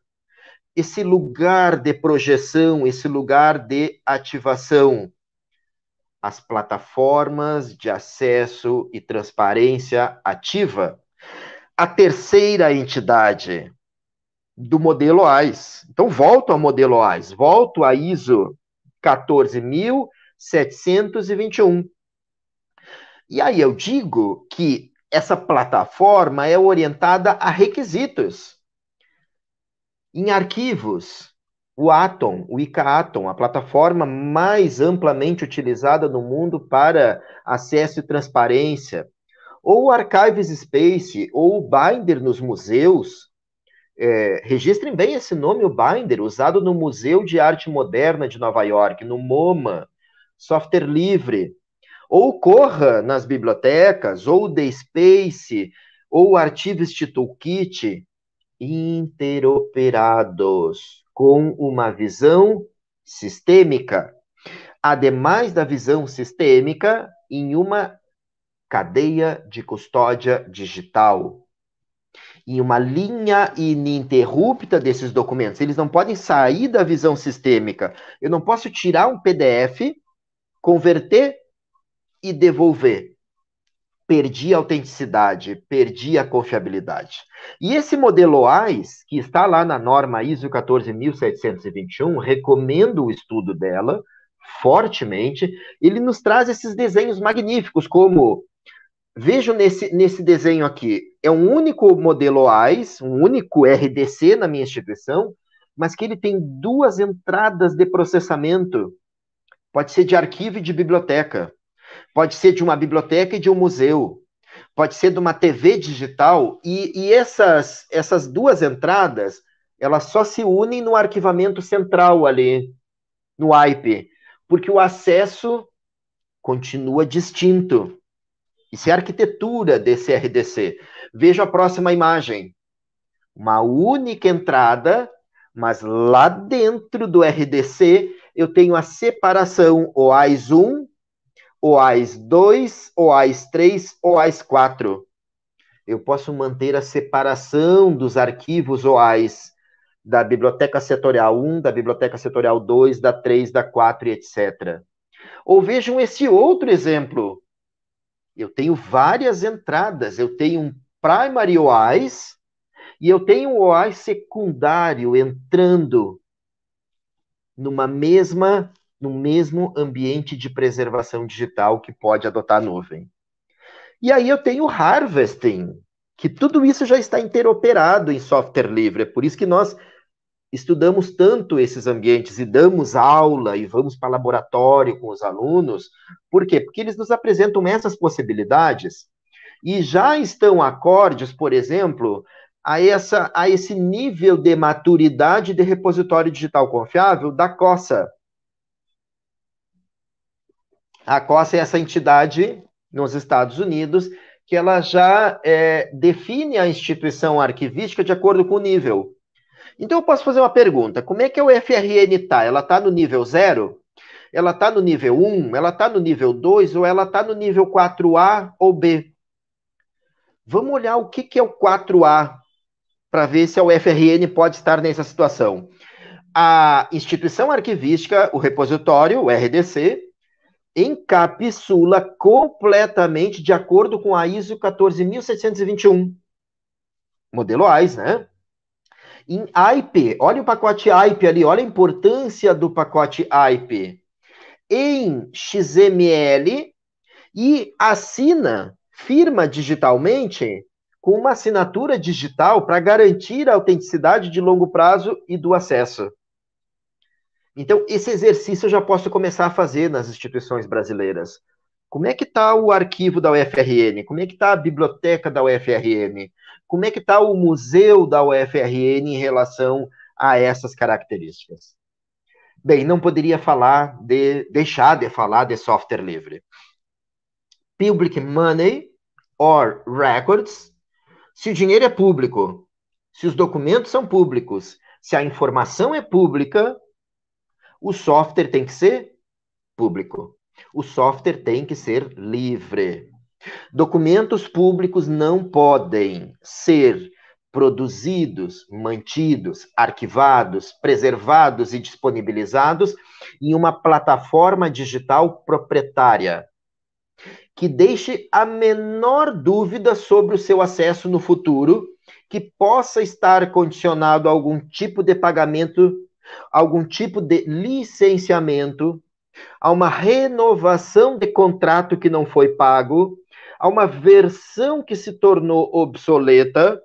Esse lugar de projeção, esse lugar de ativação. As plataformas de acesso e transparência ativa. A terceira entidade, do modelo AIS. Então, volto ao modelo AIS, volto a ISO 14721. E aí eu digo que essa plataforma é orientada a requisitos. Em arquivos, o Atom, o ICA-Atom, a plataforma mais amplamente utilizada no mundo para acesso e transparência, ou o Archives Space, ou o Binder nos museus, é, registrem bem esse nome, o Binder, usado no Museu de Arte Moderna de Nova York, no MoMA, software livre. Ou corra nas bibliotecas, ou The Space, ou Archivist Toolkit, interoperados, com uma visão sistêmica. Ademais da visão sistêmica, em uma cadeia de custódia digital em uma linha ininterrupta desses documentos. Eles não podem sair da visão sistêmica. Eu não posso tirar um PDF, converter e devolver. Perdi a autenticidade, perdi a confiabilidade. E esse modelo AIS, que está lá na norma ISO 14721, recomendo o estudo dela fortemente, ele nos traz esses desenhos magníficos, como Vejo nesse, nesse desenho aqui, é um único modelo AIS, um único RDC na minha instituição, mas que ele tem duas entradas de processamento. Pode ser de arquivo e de biblioteca. Pode ser de uma biblioteca e de um museu. Pode ser de uma TV digital. E, e essas, essas duas entradas, elas só se unem no arquivamento central ali, no AIP, porque o acesso continua distinto. Isso é a arquitetura desse RDC. Veja a próxima imagem. Uma única entrada, mas lá dentro do RDC eu tenho a separação OAIS 1, OAIS 2, OAIS 3, OAIS 4. Eu posso manter a separação dos arquivos OAIS da biblioteca setorial 1, da biblioteca setorial 2, da 3, da 4 e etc. Ou vejam esse outro exemplo. Eu tenho várias entradas. Eu tenho um primary OAS e eu tenho um OAS secundário entrando numa mesma no mesmo ambiente de preservação digital que pode adotar a nuvem. E aí eu tenho harvesting, que tudo isso já está interoperado em software livre. É por isso que nós estudamos tanto esses ambientes e damos aula e vamos para laboratório com os alunos, por quê? Porque eles nos apresentam essas possibilidades e já estão acordes, por exemplo, a, essa, a esse nível de maturidade de repositório digital confiável da COSA. A COSA é essa entidade nos Estados Unidos que ela já é, define a instituição arquivística de acordo com o nível. Então eu posso fazer uma pergunta: como é que a é UFRN está? Ela está no nível 0? Ela está no nível 1? Ela está no nível 2? Ou ela está no nível 4A ou B? Vamos olhar o que, que é o 4A para ver se a UFRN pode estar nessa situação. A instituição arquivística, o repositório, o RDC, encapsula completamente de acordo com a ISO 14721. Modelo AIS, né? em IP, Olha o pacote IP ali, olha a importância do pacote IP Em XML e assina, firma digitalmente com uma assinatura digital para garantir a autenticidade de longo prazo e do acesso. Então, esse exercício eu já posso começar a fazer nas instituições brasileiras. Como é que está o arquivo da UFRN? Como é que está a biblioteca da UFRN? Como é que está o museu da UFRN em relação a essas características? Bem, não poderia falar de deixar de falar de software livre. Public money or records. Se o dinheiro é público, se os documentos são públicos, se a informação é pública, o software tem que ser público. O software tem que ser livre. Documentos públicos não podem ser produzidos, mantidos, arquivados, preservados e disponibilizados em uma plataforma digital proprietária que deixe a menor dúvida sobre o seu acesso no futuro, que possa estar condicionado a algum tipo de pagamento, algum tipo de licenciamento, a uma renovação de contrato que não foi pago, a uma versão que se tornou obsoleta,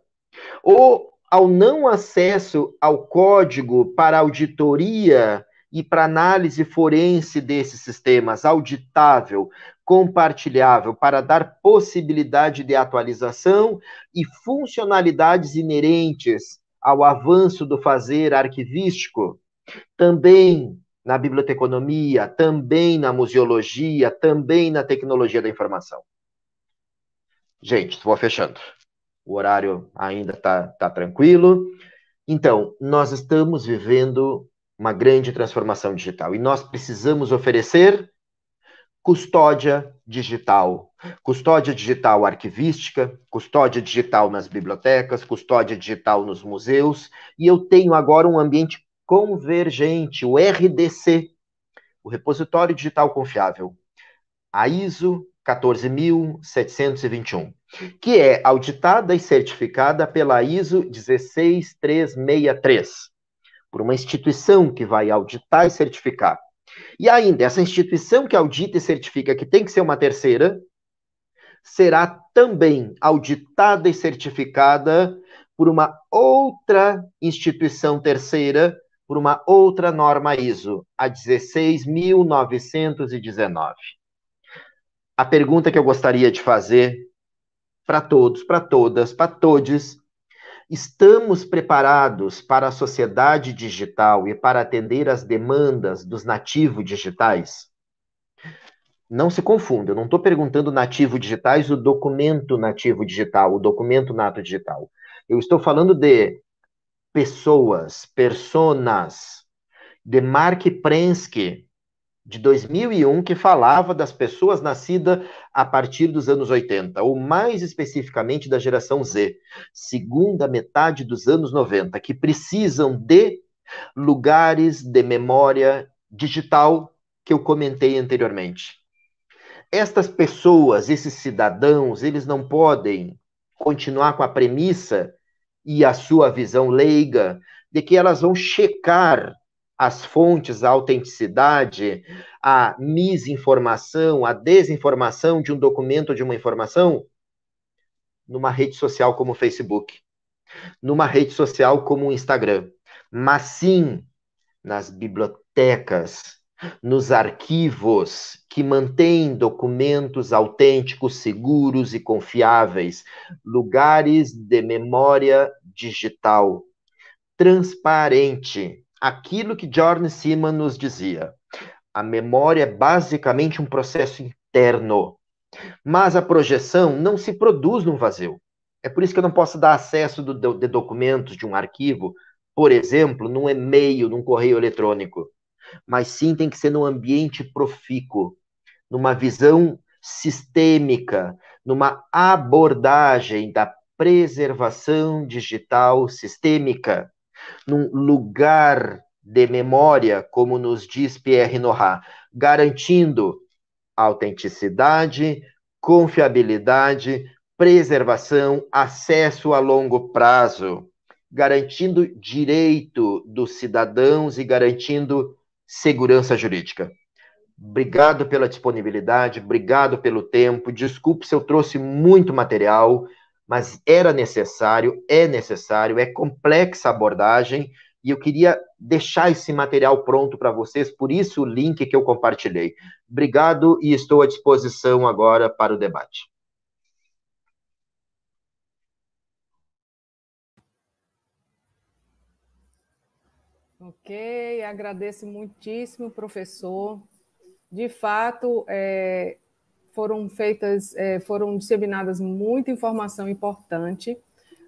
ou ao não acesso ao código para auditoria e para análise forense desses sistemas, auditável, compartilhável, para dar possibilidade de atualização e funcionalidades inerentes ao avanço do fazer arquivístico, também na biblioteconomia, também na museologia, também na tecnologia da informação. Gente, estou fechando. O horário ainda está tá tranquilo. Então, nós estamos vivendo uma grande transformação digital e nós precisamos oferecer custódia digital. Custódia digital arquivística, custódia digital nas bibliotecas, custódia digital nos museus. E eu tenho agora um ambiente convergente, o RDC, o Repositório Digital Confiável. A ISO 14.721, que é auditada e certificada pela ISO 16363, por uma instituição que vai auditar e certificar. E ainda, essa instituição que audita e certifica, que tem que ser uma terceira, será também auditada e certificada por uma outra instituição terceira, por uma outra norma ISO, a 16919 a pergunta que eu gostaria de fazer para todos, para todas, para todes, estamos preparados para a sociedade digital e para atender as demandas dos nativos digitais? Não se confunda, eu não estou perguntando nativo digitais, o documento nativo digital, o documento nato digital. Eu estou falando de pessoas, personas, de Mark Prensky, de 2001 que falava das pessoas nascidas a partir dos anos 80, ou mais especificamente da geração Z, segunda metade dos anos 90, que precisam de lugares de memória digital que eu comentei anteriormente. Estas pessoas, esses cidadãos, eles não podem continuar com a premissa e a sua visão leiga de que elas vão checar as fontes, a autenticidade, a misinformação, a desinformação de um documento, de uma informação, numa rede social como o Facebook, numa rede social como o Instagram, mas sim nas bibliotecas, nos arquivos que mantêm documentos autênticos, seguros e confiáveis, lugares de memória digital transparente aquilo que Jordan Seaman nos dizia. A memória é basicamente um processo interno, mas a projeção não se produz num vazio. É por isso que eu não posso dar acesso do, de documentos de um arquivo, por exemplo, num e-mail, num correio eletrônico. Mas sim tem que ser num ambiente profícuo, numa visão sistêmica, numa abordagem da preservação digital sistêmica num lugar de memória, como nos diz Pierre Nora, garantindo autenticidade, confiabilidade, preservação, acesso a longo prazo, garantindo direito dos cidadãos e garantindo segurança jurídica. Obrigado pela disponibilidade, obrigado pelo tempo. Desculpe se eu trouxe muito material, mas era necessário, é necessário, é complexa a abordagem e eu queria deixar esse material pronto para vocês, por isso o link que eu compartilhei. Obrigado e estou à disposição agora para o debate. Ok, agradeço muitíssimo, professor. De fato, é, foram feitas, é, foram disseminadas muita informação importante,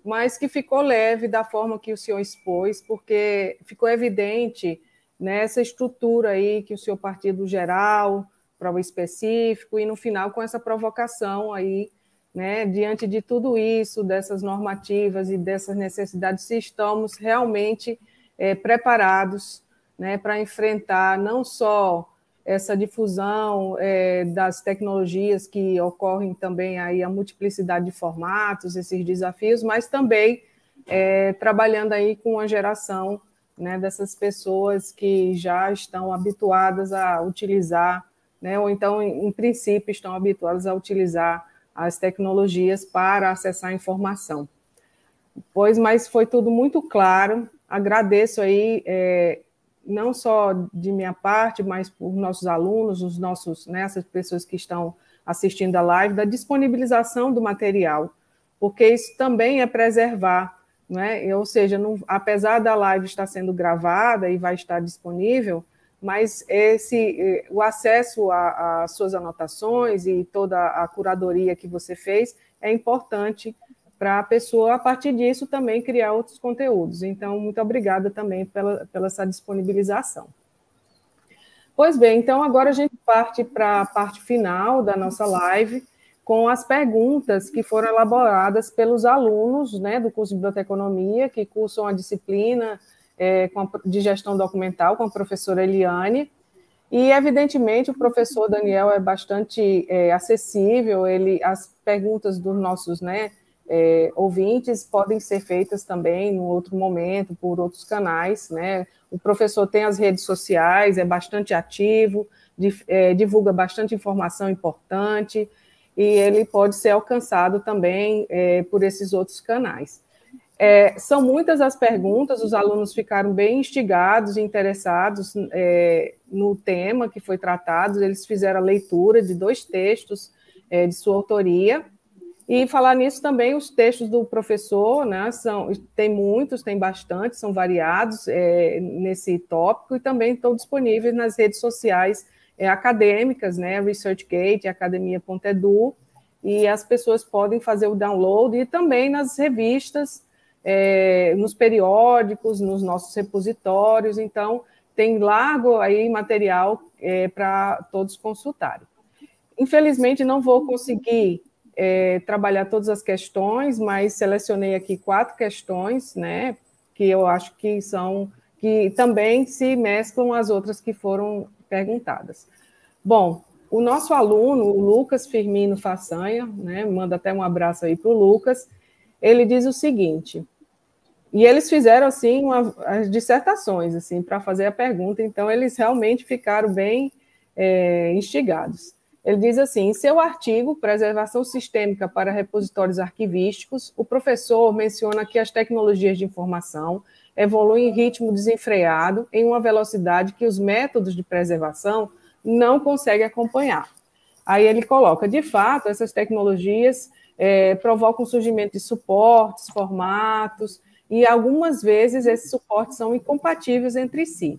mas que ficou leve da forma que o senhor expôs, porque ficou evidente nessa né, estrutura aí que o senhor partiu do geral para o específico e no final com essa provocação aí, né, diante de tudo isso, dessas normativas e dessas necessidades, se estamos realmente é, preparados, né, para enfrentar não só essa difusão é, das tecnologias que ocorrem também aí a multiplicidade de formatos, esses desafios, mas também é, trabalhando aí com a geração né, dessas pessoas que já estão habituadas a utilizar, né, ou então em, em princípio estão habituadas a utilizar as tecnologias para acessar a informação. Pois, mas foi tudo muito claro. Agradeço aí é, não só de minha parte, mas por nossos alunos, os nossos, né, essas pessoas que estão assistindo a live, da disponibilização do material, porque isso também é preservar, né? ou seja, não, apesar da live estar sendo gravada e vai estar disponível, mas esse eh, o acesso às suas anotações e toda a curadoria que você fez é importante para a pessoa, a partir disso, também criar outros conteúdos. Então, muito obrigada também pela, pela essa disponibilização. Pois bem, então agora a gente parte para a parte final da nossa live, com as perguntas que foram elaboradas pelos alunos né, do curso de biblioteconomia, que cursam a disciplina é, a, de gestão documental com a professora Eliane. E, evidentemente, o professor Daniel é bastante é, acessível, ele, as perguntas dos nossos né, é, ouvintes podem ser feitas também no outro momento por outros canais, né? O professor tem as redes sociais, é bastante ativo, é, divulga bastante informação importante e ele pode ser alcançado também é, por esses outros canais. É, são muitas as perguntas, os alunos ficaram bem instigados e interessados é, no tema que foi tratado, eles fizeram a leitura de dois textos é, de sua autoria e falar nisso também, os textos do professor, né, são, tem muitos, tem bastante, são variados é, nesse tópico e também estão disponíveis nas redes sociais é, acadêmicas, né, ResearchGate, academia.edu, e as pessoas podem fazer o download e também nas revistas, é, nos periódicos, nos nossos repositórios, então tem largo aí material é, para todos consultarem. Infelizmente, não vou conseguir é, trabalhar todas as questões, mas selecionei aqui quatro questões, né, que eu acho que são que também se mesclam as outras que foram perguntadas. Bom, o nosso aluno, o Lucas Firmino Façanha, né, manda até um abraço aí para o Lucas, ele diz o seguinte, e eles fizeram, assim, uma, as dissertações, assim, para fazer a pergunta, então eles realmente ficaram bem é, instigados. Ele diz assim: em seu artigo Preservação Sistêmica para Repositórios Arquivísticos, o professor menciona que as tecnologias de informação evoluem em ritmo desenfreado, em uma velocidade que os métodos de preservação não conseguem acompanhar. Aí ele coloca: de fato, essas tecnologias é, provocam o surgimento de suportes, formatos, e algumas vezes esses suportes são incompatíveis entre si.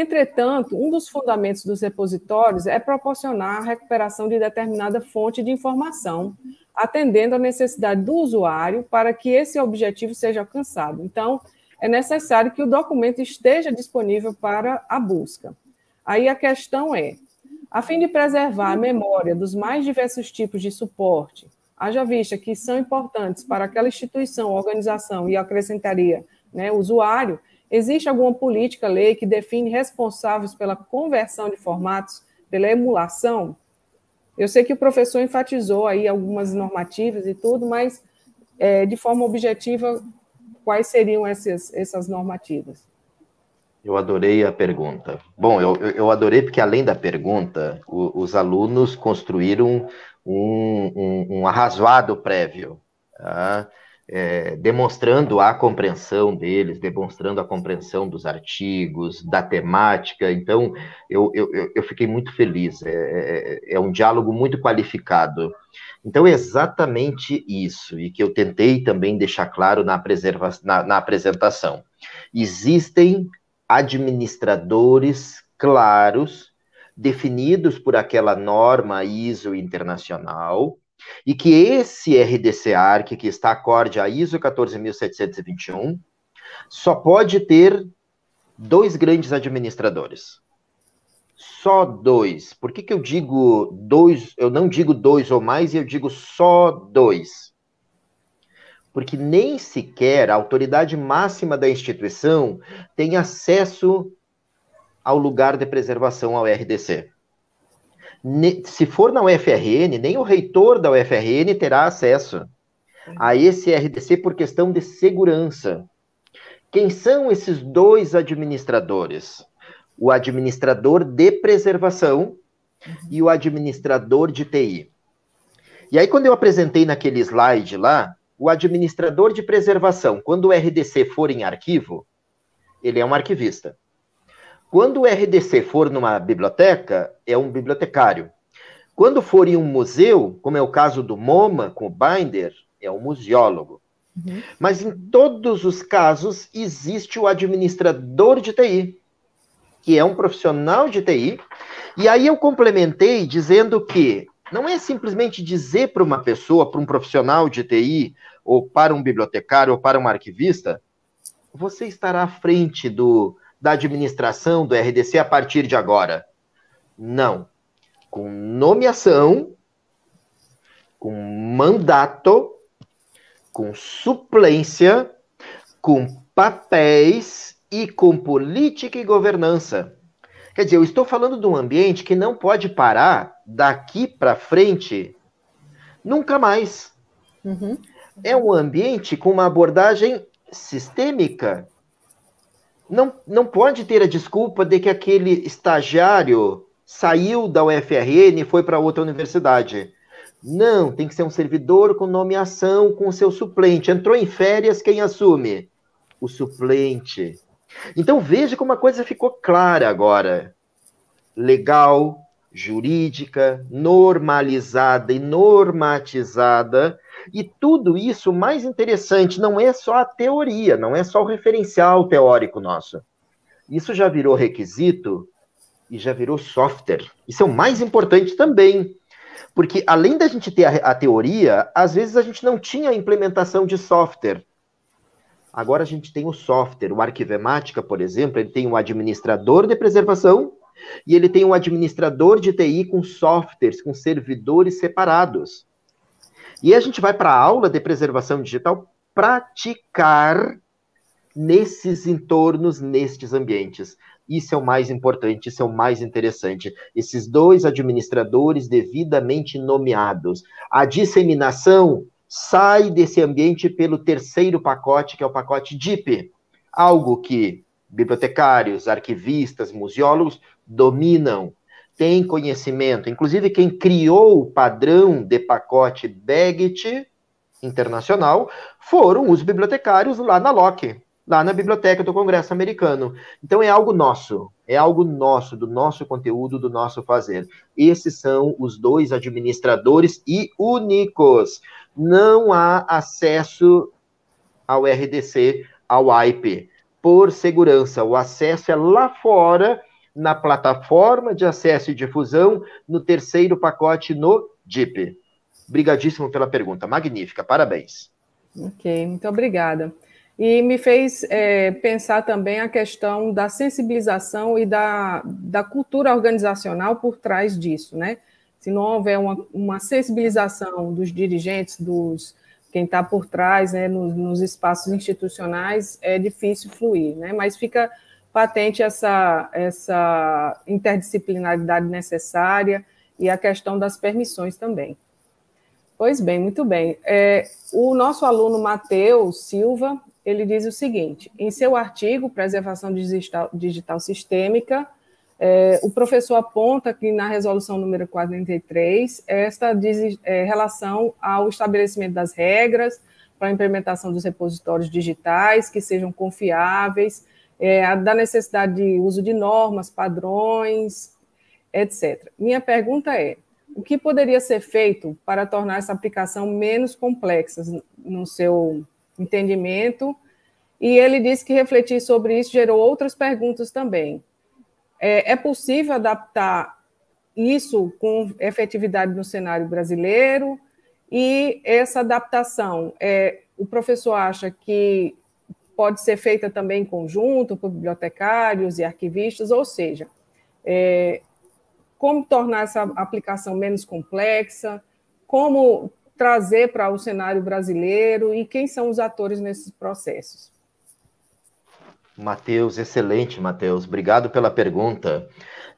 Entretanto, um dos fundamentos dos repositórios é proporcionar a recuperação de determinada fonte de informação, atendendo à necessidade do usuário para que esse objetivo seja alcançado. Então, é necessário que o documento esteja disponível para a busca. Aí a questão é: a fim de preservar a memória dos mais diversos tipos de suporte, haja vista que são importantes para aquela instituição, organização e acrescentaria né, usuário, Existe alguma política, lei que define responsáveis pela conversão de formatos, pela emulação? Eu sei que o professor enfatizou aí algumas normativas e tudo, mas é, de forma objetiva, quais seriam essas, essas normativas? Eu adorei a pergunta. Bom, eu, eu adorei porque, além da pergunta, o, os alunos construíram um, um, um arrasoado prévio. Tá? é, demonstrando a compreensão deles, demonstrando a compreensão dos artigos, da temática. Então, eu, eu, eu fiquei muito feliz. É, é, é, um diálogo muito qualificado. Então, é exatamente isso, e que eu tentei também deixar claro na, preserva, na, na apresentação. Existem administradores claros, definidos por aquela norma ISO internacional, e que esse RDC-ARC, que está acorde à ISO 14721, só pode ter dois grandes administradores. Só dois. Por que, que eu digo dois? Eu não digo dois ou mais, eu digo só dois. Porque nem sequer a autoridade máxima da instituição tem acesso ao lugar de preservação, ao RDC se for na UFRN, nem o reitor da UFRN terá acesso a esse RDC por questão de segurança. Quem são esses dois administradores? O administrador de preservação uhum. e o administrador de TI. E aí, quando eu apresentei naquele slide lá, o administrador de preservação, quando o RDC for em arquivo, ele é um arquivista. Quando o RDC for numa biblioteca, é um bibliotecário. Quando for em um museu, como é o caso do MoMA com o Binder, é um museólogo. Uhum. Mas em todos os casos existe o administrador de TI, que é um profissional de TI. E aí eu complementei dizendo que não é simplesmente dizer para uma pessoa, para um profissional de TI, ou para um bibliotecário, ou para um arquivista, você estará à frente do da administração do RDC a partir de agora? Não. Com nomeação, com mandato, com suplência, com papéis e com política e governança. Quer dizer, eu estou falando de um ambiente que não pode parar daqui para frente nunca mais. Uhum. É um ambiente com uma abordagem sistêmica não, não pode ter a desculpa de que aquele estagiário saiu da UFRN e foi para outra universidade. Não, tem que ser um servidor com nomeação com seu suplente. Entrou em férias, quem assume? O suplente. Então veja como a coisa ficou clara agora. Legal, jurídica, normalizada e normatizada e tudo isso, mais interessante, não é só a teoria, não é só o referencial teórico nosso. Isso já virou requisito e já virou software. Isso é o mais importante também. Porque além da gente ter a, a teoria, às vezes a gente não tinha a implementação de software. Agora a gente tem o software, o Arquivemática, por exemplo, ele tem um administrador de preservação e ele tem um administrador de TI com softwares, com servidores separados. E a gente vai para a aula de preservação digital praticar nesses entornos, nestes ambientes. Isso é o mais importante, isso é o mais interessante. Esses dois administradores devidamente nomeados. A disseminação sai desse ambiente pelo terceiro pacote, que é o pacote DIP, algo que bibliotecários, arquivistas, museólogos dominam tem conhecimento. Inclusive, quem criou o padrão de pacote Baggett internacional foram os bibliotecários lá na Locke, lá na biblioteca do Congresso americano. Então é algo nosso, é algo nosso, do nosso conteúdo, do nosso fazer. Esses são os dois administradores e únicos. Não há acesso ao RDC, ao IP, por segurança. O acesso é lá fora na plataforma de acesso e difusão no terceiro pacote no DIP. Obrigadíssimo pela pergunta, magnífica, parabéns. Ok, muito obrigada. E me fez é, pensar também a questão da sensibilização e da, da cultura organizacional por trás disso, né? Se não houver uma, uma sensibilização dos dirigentes, dos quem está por trás, né, nos, nos espaços institucionais, é difícil fluir, né? Mas fica patente essa, essa interdisciplinaridade necessária e a questão das permissões também. Pois bem, muito bem. É, o nosso aluno Matheus Silva, ele diz o seguinte, em seu artigo, Preservação Digital, Sistêmica, é, o professor aponta que na resolução número 43, esta diz é, relação ao estabelecimento das regras para a implementação dos repositórios digitais que sejam confiáveis, é, da necessidade de uso de normas, padrões, etc. Minha pergunta é: o que poderia ser feito para tornar essa aplicação menos complexa no seu entendimento? E ele disse que refletir sobre isso gerou outras perguntas também. É, é possível adaptar isso com efetividade no cenário brasileiro? E essa adaptação, é, o professor acha que pode ser feita também em conjunto por bibliotecários e arquivistas, ou seja, é, como tornar essa aplicação menos complexa, como trazer para o cenário brasileiro e quem são os atores nesses processos. Matheus, excelente, Matheus. Obrigado pela pergunta.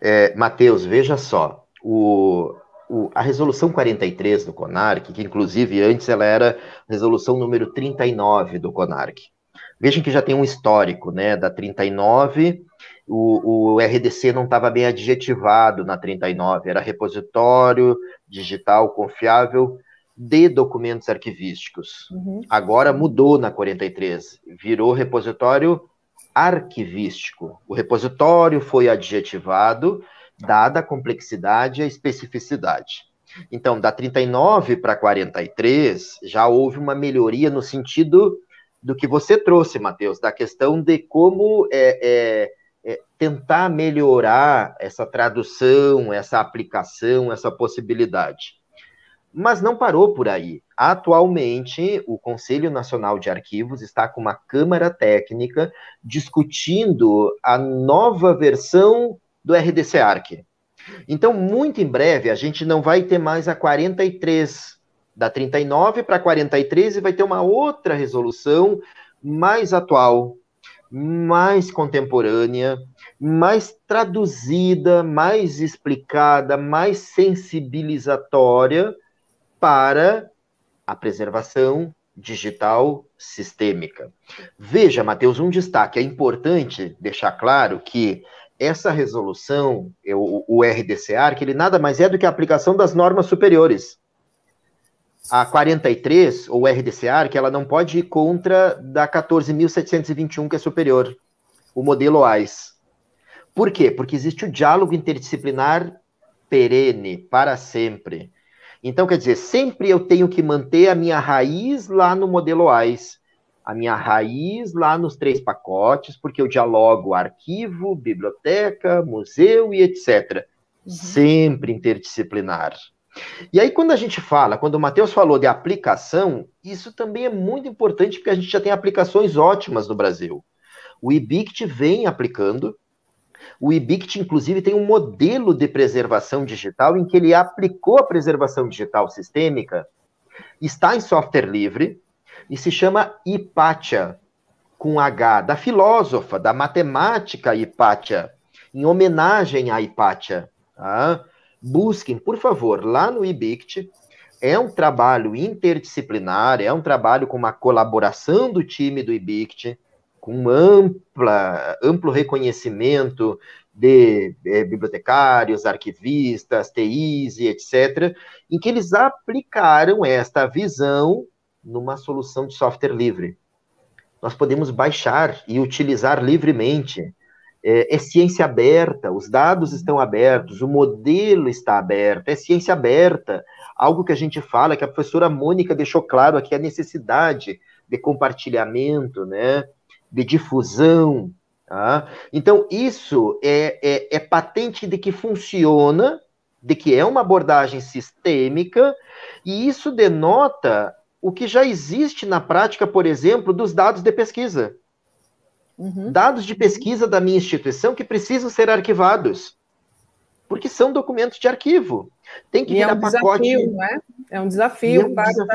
É, Matheus, veja só, o, o, a resolução 43 do CONARC, que inclusive antes ela era resolução número 39 do CONARC, Vejam que já tem um histórico, né? Da 39, o, o RDC não estava bem adjetivado na 39, era repositório digital confiável de documentos arquivísticos. Uhum. Agora mudou na 43, virou repositório arquivístico. O repositório foi adjetivado, dada a complexidade e a especificidade. Então, da 39 para 43, já houve uma melhoria no sentido do que você trouxe, Matheus, da questão de como é, é, é, tentar melhorar essa tradução, essa aplicação, essa possibilidade. Mas não parou por aí. Atualmente, o Conselho Nacional de Arquivos está com uma Câmara Técnica discutindo a nova versão do RDC Arc. Então, muito em breve, a gente não vai ter mais a 43 da 39 para 43 e vai ter uma outra resolução mais atual, mais contemporânea, mais traduzida, mais explicada, mais sensibilizatória para a preservação digital sistêmica. Veja, Matheus, um destaque: é importante deixar claro que essa resolução, o, o RDCAR, que ele nada mais é do que a aplicação das normas superiores a 43, ou RDCA, que ela não pode ir contra da 14.721, que é superior, o modelo AIS. Por quê? Porque existe o diálogo interdisciplinar perene, para sempre. Então, quer dizer, sempre eu tenho que manter a minha raiz lá no modelo AIS, a minha raiz lá nos três pacotes, porque eu dialogo arquivo, biblioteca, museu e etc. Uhum. Sempre interdisciplinar. E aí, quando a gente fala, quando o Matheus falou de aplicação, isso também é muito importante porque a gente já tem aplicações ótimas no Brasil. O IBICT vem aplicando. O IBICT, inclusive, tem um modelo de preservação digital em que ele aplicou a preservação digital sistêmica, está em software livre e se chama Hipatia, com H, da filósofa, da matemática Hipatia, em homenagem à Hipatia. Tá? busquem, por favor, lá no IBICT, é um trabalho interdisciplinar, é um trabalho com uma colaboração do time do IBICT, com ampla, amplo reconhecimento de é, bibliotecários, arquivistas, TIs e etc., em que eles aplicaram esta visão numa solução de software livre. Nós podemos baixar e utilizar livremente é, é, ciência aberta, os dados estão abertos, o modelo está aberto, é ciência aberta. Algo que a gente fala, que a professora Mônica deixou claro aqui, é a necessidade de compartilhamento, né, de difusão. Tá? Então, isso é, é, é patente de que funciona, de que é uma abordagem sistêmica, e isso denota o que já existe na prática, por exemplo, dos dados de pesquisa. Uhum. Dados de uhum. pesquisa da minha instituição que precisam ser arquivados. Porque são documentos de arquivo. Tem que e é virar é um pacote. Desafio, não é? é um desafio, é um para, desafio os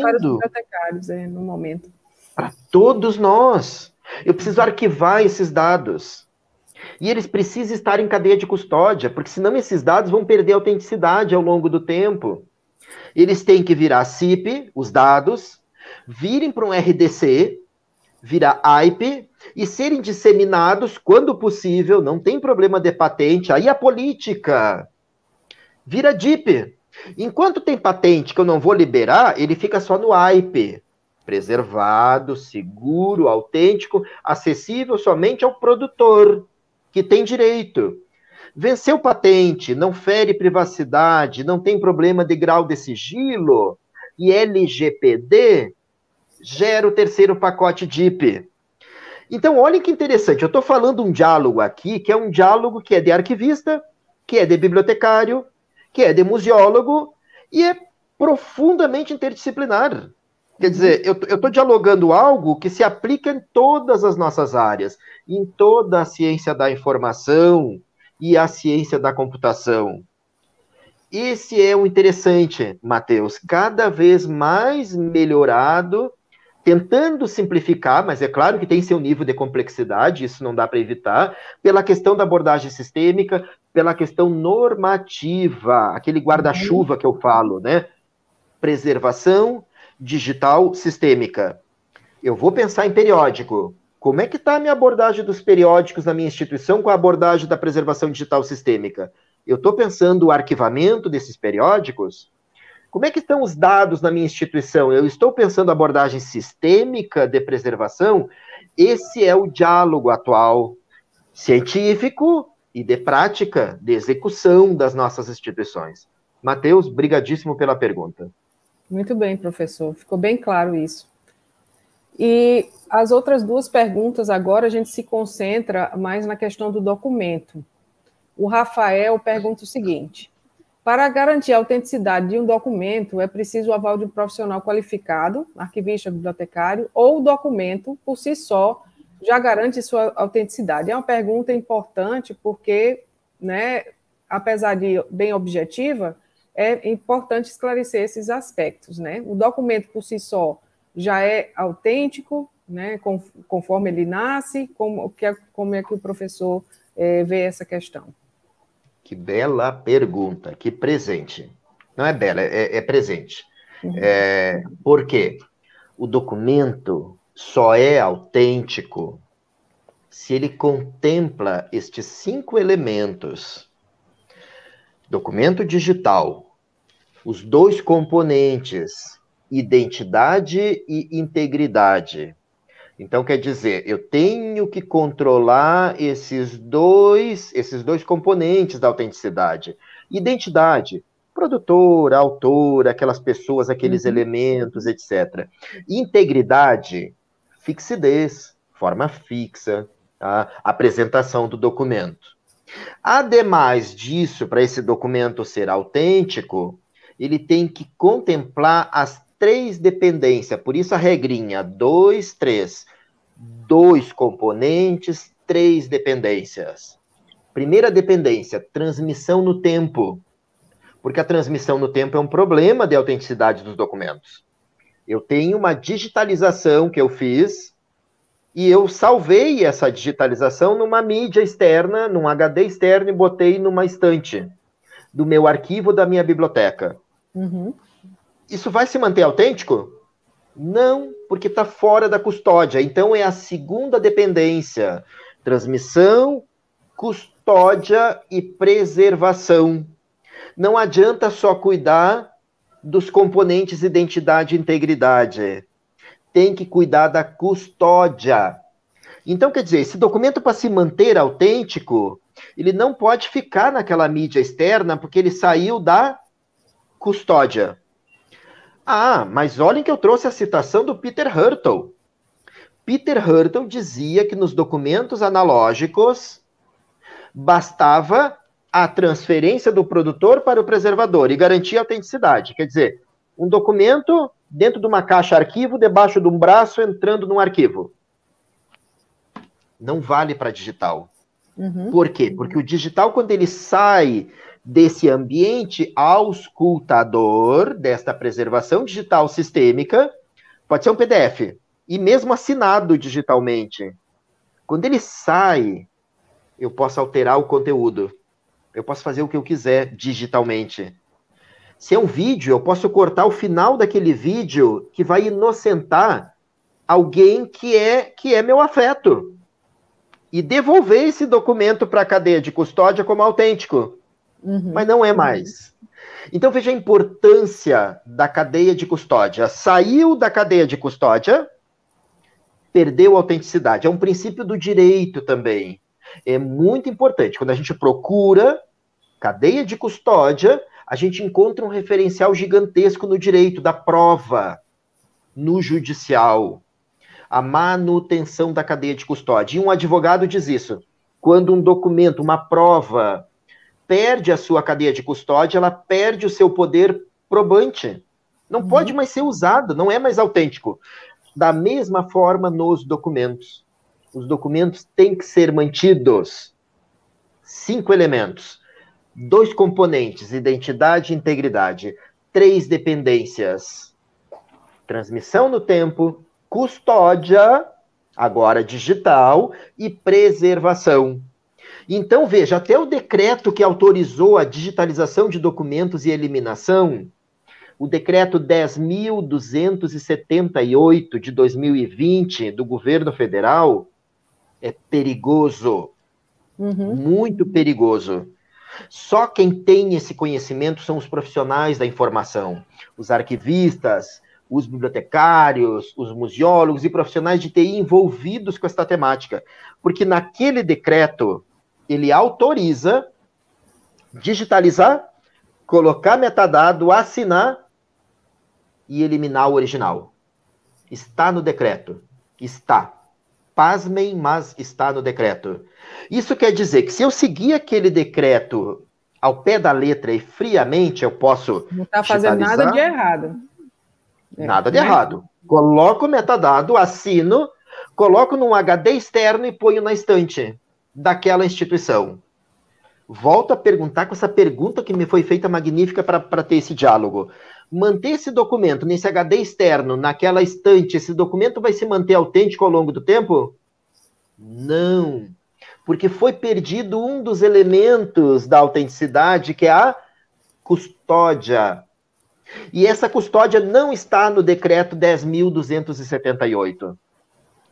para os bibliotecários é, no momento. Para todos nós. Eu preciso arquivar esses dados. E eles precisam estar em cadeia de custódia, porque senão esses dados vão perder autenticidade ao longo do tempo. Eles têm que virar CIP, os dados, virem para um RDC, virar AIP e serem disseminados quando possível, não tem problema de patente, aí a política vira DIP. Enquanto tem patente que eu não vou liberar, ele fica só no AIP. Preservado, seguro, autêntico, acessível somente ao produtor, que tem direito. Venceu patente, não fere privacidade, não tem problema de grau de sigilo, e LGPD gera o terceiro pacote DIP. Então, olha que interessante, eu estou falando um diálogo aqui, que é um diálogo que é de arquivista, que é de bibliotecário, que é de museólogo, e é profundamente interdisciplinar. Quer uhum. dizer, eu estou dialogando algo que se aplica em todas as nossas áreas, em toda a ciência da informação e a ciência da computação. Esse é o um interessante, Matheus, cada vez mais melhorado tentando simplificar, mas é claro que tem seu nível de complexidade, isso não dá para evitar, pela questão da abordagem sistêmica, pela questão normativa, aquele guarda-chuva que eu falo, né? Preservação digital sistêmica. Eu vou pensar em periódico. Como é que está a minha abordagem dos periódicos na minha instituição com a abordagem da preservação digital sistêmica? Eu estou pensando o arquivamento desses periódicos? Como é que estão os dados na minha instituição? Eu estou pensando abordagem sistêmica de preservação? Esse é o diálogo atual científico e de prática, de execução das nossas instituições. Mateus, brigadíssimo pela pergunta. Muito bem, professor. Ficou bem claro isso. E as outras duas perguntas agora a gente se concentra mais na questão do documento. O Rafael pergunta o seguinte: para garantir a autenticidade de um documento, é preciso o aval de um profissional qualificado, arquivista, bibliotecário, ou o documento, por si só, já garante sua autenticidade. É uma pergunta importante porque, né, apesar de bem objetiva, é importante esclarecer esses aspectos. Né? O documento, por si só, já é autêntico, né, conforme ele nasce, como, como é que o professor é, vê essa questão? Que bela pergunta, que presente. Não é bela, é, é presente. É, por quê? O documento só é autêntico se ele contempla estes cinco elementos: documento digital, os dois componentes, identidade e integridade, então quer dizer, eu tenho que controlar esses dois, esses dois componentes da autenticidade. Identidade, produtora, autora, aquelas pessoas, aqueles uhum. elementos, etc. Integridade, fixidez, forma fixa, a tá? apresentação do documento. Ademais disso, para esse documento ser autêntico, ele tem que contemplar as três dependências, por isso a regrinha, dois, três, dois componentes, três dependências. Primeira dependência, transmissão no tempo, porque a transmissão no tempo é um problema de autenticidade dos documentos. Eu tenho uma digitalização que eu fiz e eu salvei essa digitalização numa mídia externa, num HD externo e botei numa estante do meu arquivo da minha biblioteca. Uhum. Isso vai se manter autêntico? Não, porque está fora da custódia. Então é a segunda dependência: transmissão, custódia e preservação. Não adianta só cuidar dos componentes identidade e integridade. Tem que cuidar da custódia. Então, quer dizer, esse documento, para se manter autêntico, ele não pode ficar naquela mídia externa, porque ele saiu da custódia. Ah, mas olhem que eu trouxe a citação do Peter Hurtle. Peter Hurtle dizia que nos documentos analógicos bastava a transferência do produtor para o preservador e garantia a autenticidade. Quer dizer, um documento dentro de uma caixa arquivo, debaixo de um braço, entrando num arquivo. Não vale para digital. Uhum. Por quê? Porque o digital, quando ele sai desse ambiente auscultador desta preservação digital sistêmica, pode ser um PDF, e mesmo assinado digitalmente. Quando ele sai, eu posso alterar o conteúdo. Eu posso fazer o que eu quiser digitalmente. Se é um vídeo, eu posso cortar o final daquele vídeo que vai inocentar alguém que é que é meu afeto e devolver esse documento para a cadeia de custódia como autêntico uhum. mas não é mais. Então veja a importância da cadeia de custódia. Saiu da cadeia de custódia, perdeu a autenticidade. É um princípio do direito também. É muito importante. Quando a gente procura cadeia de custódia, a gente encontra um referencial gigantesco no direito da prova, no judicial. A manutenção da cadeia de custódia. E um advogado diz isso. Quando um documento, uma prova, perde a sua cadeia de custódia, ela perde o seu poder probante. Não uhum. pode mais ser usado, não é mais autêntico. Da mesma forma nos documentos. Os documentos têm que ser mantidos. Cinco elementos. Dois componentes, identidade e integridade. Três dependências. Transmissão no tempo, custódia, agora digital, e preservação então, veja, até o decreto que autorizou a digitalização de documentos e eliminação, o decreto 10.278 de 2020 do governo federal, é perigoso. Uhum. Muito perigoso. Só quem tem esse conhecimento são os profissionais da informação, os arquivistas, os bibliotecários, os museólogos e profissionais de TI envolvidos com esta temática. Porque naquele decreto ele autoriza digitalizar, colocar metadado, assinar e eliminar o original. Está no decreto. Está. Pasmem, mas está no decreto. Isso quer dizer que se eu seguir aquele decreto ao pé da letra e friamente, eu posso. Não está fazendo nada de errado. É, nada de né? errado. Coloco o metadado, assino, coloco num HD externo e ponho na estante daquela instituição. Volto a perguntar com essa pergunta que me foi feita magnífica para ter esse diálogo. Manter esse documento nesse HD externo, naquela estante, esse documento vai se manter autêntico ao longo do tempo? Não, porque foi perdido um dos elementos da autenticidade, que é a custódia. E essa custódia não está no decreto 10.278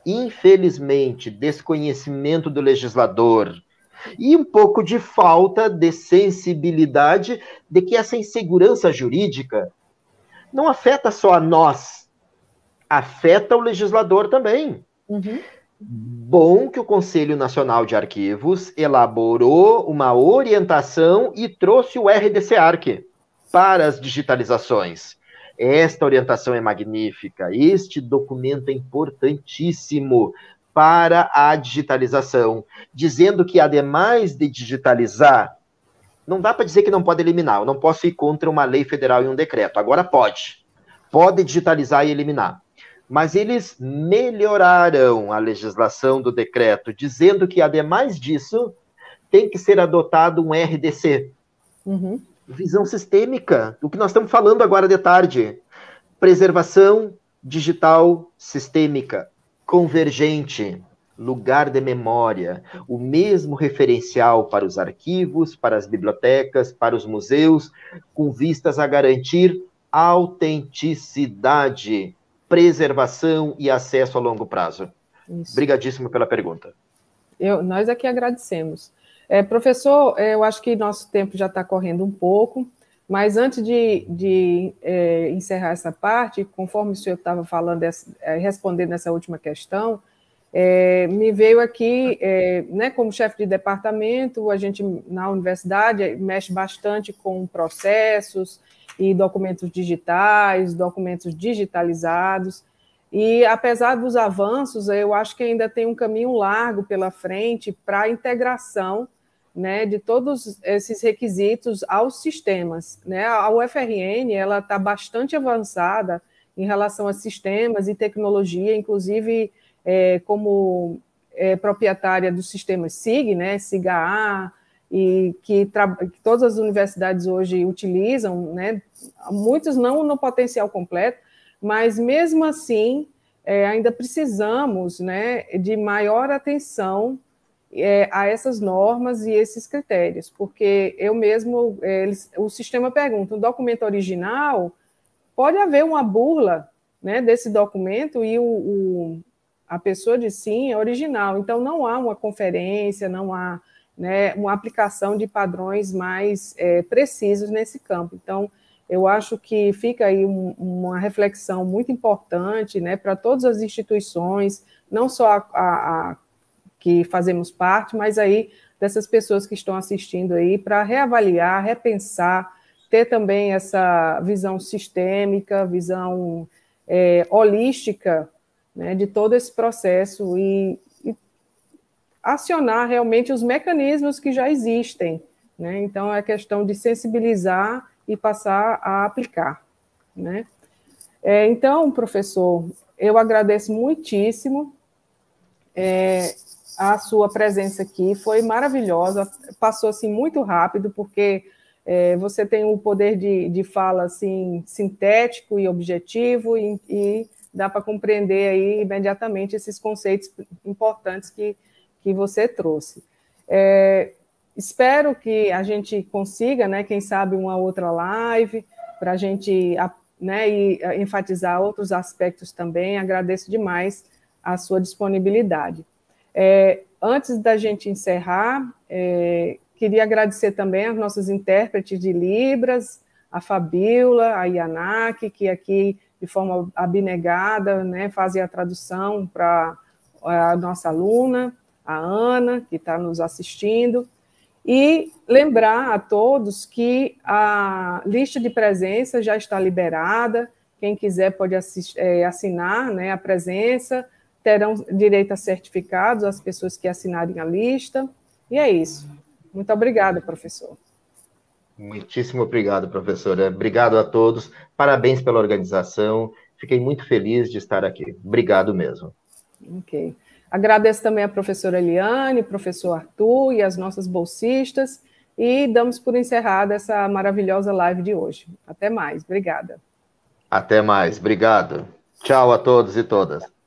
infelizmente, desconhecimento do legislador e um pouco de falta de sensibilidade de que essa insegurança jurídica não afeta só a nós, afeta o legislador também. Uhum. Bom que o Conselho Nacional de Arquivos elaborou uma orientação e trouxe o RDC-ARC para as digitalizações. Esta orientação é magnífica. Este documento é importantíssimo para a digitalização, dizendo que, ademais de digitalizar, não dá para dizer que não pode eliminar, eu não posso ir contra uma lei federal e um decreto. Agora pode. Pode digitalizar e eliminar. Mas eles melhoraram a legislação do decreto, dizendo que, ademais disso, tem que ser adotado um RDC. Uhum visão sistêmica, o que nós estamos falando agora de tarde. Preservação digital sistêmica, convergente, lugar de memória, o mesmo referencial para os arquivos, para as bibliotecas, para os museus, com vistas a garantir autenticidade, preservação e acesso a longo prazo. Isso. Obrigadíssimo pela pergunta. Eu, nós aqui é agradecemos. É, professor, é, eu acho que nosso tempo já está correndo um pouco, mas antes de, de é, encerrar essa parte, conforme o senhor estava falando, é, respondendo essa última questão, é, me veio aqui, é, né, como chefe de departamento, a gente na universidade mexe bastante com processos e documentos digitais, documentos digitalizados, e apesar dos avanços, eu acho que ainda tem um caminho largo pela frente para a integração né, de todos esses requisitos aos sistemas. Né? A UFRN está bastante avançada em relação a sistemas e tecnologia, inclusive é, como é, proprietária do sistema SIG, né, SIGA-A, e que, que, todas as universidades hoje utilizam, né, muitos não no potencial completo, mas mesmo assim é, ainda precisamos né, de maior atenção é, a essas normas e esses critérios, porque eu mesmo, é, eles, o sistema pergunta, no documento original, pode haver uma burla né, desse documento e o, o, a pessoa diz sim, é original, então não há uma conferência, não há né, uma aplicação de padrões mais é, precisos nesse campo. Então, eu acho que fica aí uma reflexão muito importante né, para todas as instituições, não só a, a, a que fazemos parte, mas aí dessas pessoas que estão assistindo aí para reavaliar, repensar, ter também essa visão sistêmica, visão é, holística né, de todo esse processo e, e, acionar realmente os mecanismos que já existem. Né? Então, é questão de sensibilizar e passar a aplicar. Né? É, então, professor, eu agradeço muitíssimo. É, a sua presença aqui, foi maravilhosa, passou assim muito rápido, porque é, você tem um poder de, de fala assim sintético e objetivo e, e dá para compreender aí imediatamente esses conceitos importantes que, que você trouxe. É, espero que a gente consiga, né, quem sabe uma outra live para a gente né, e enfatizar outros aspectos também. Agradeço demais a sua disponibilidade. É, antes da gente encerrar, é, queria agradecer também aos nossos intérpretes de Libras, a Fabiola, a Yanaki, que aqui de forma abnegada né, fazem a tradução para a nossa aluna, a Ana, que está nos assistindo. E lembrar a todos que a lista de presença já está liberada. Quem quiser pode é, assinar né, a presença terão direito a certificados as pessoas que assinarem a lista. E é isso. Muito obrigada, professor. Muitíssimo obrigado, professora. É, obrigado a todos. Parabéns pela organização. Fiquei muito feliz de estar aqui. Obrigado mesmo. Ok. Agradeço também a professora Eliane, professor Arthur e as nossas bolsistas. E damos por encerrada essa maravilhosa live de hoje. Até mais. Obrigada. Até mais. Obrigado. Tchau a todos e todas.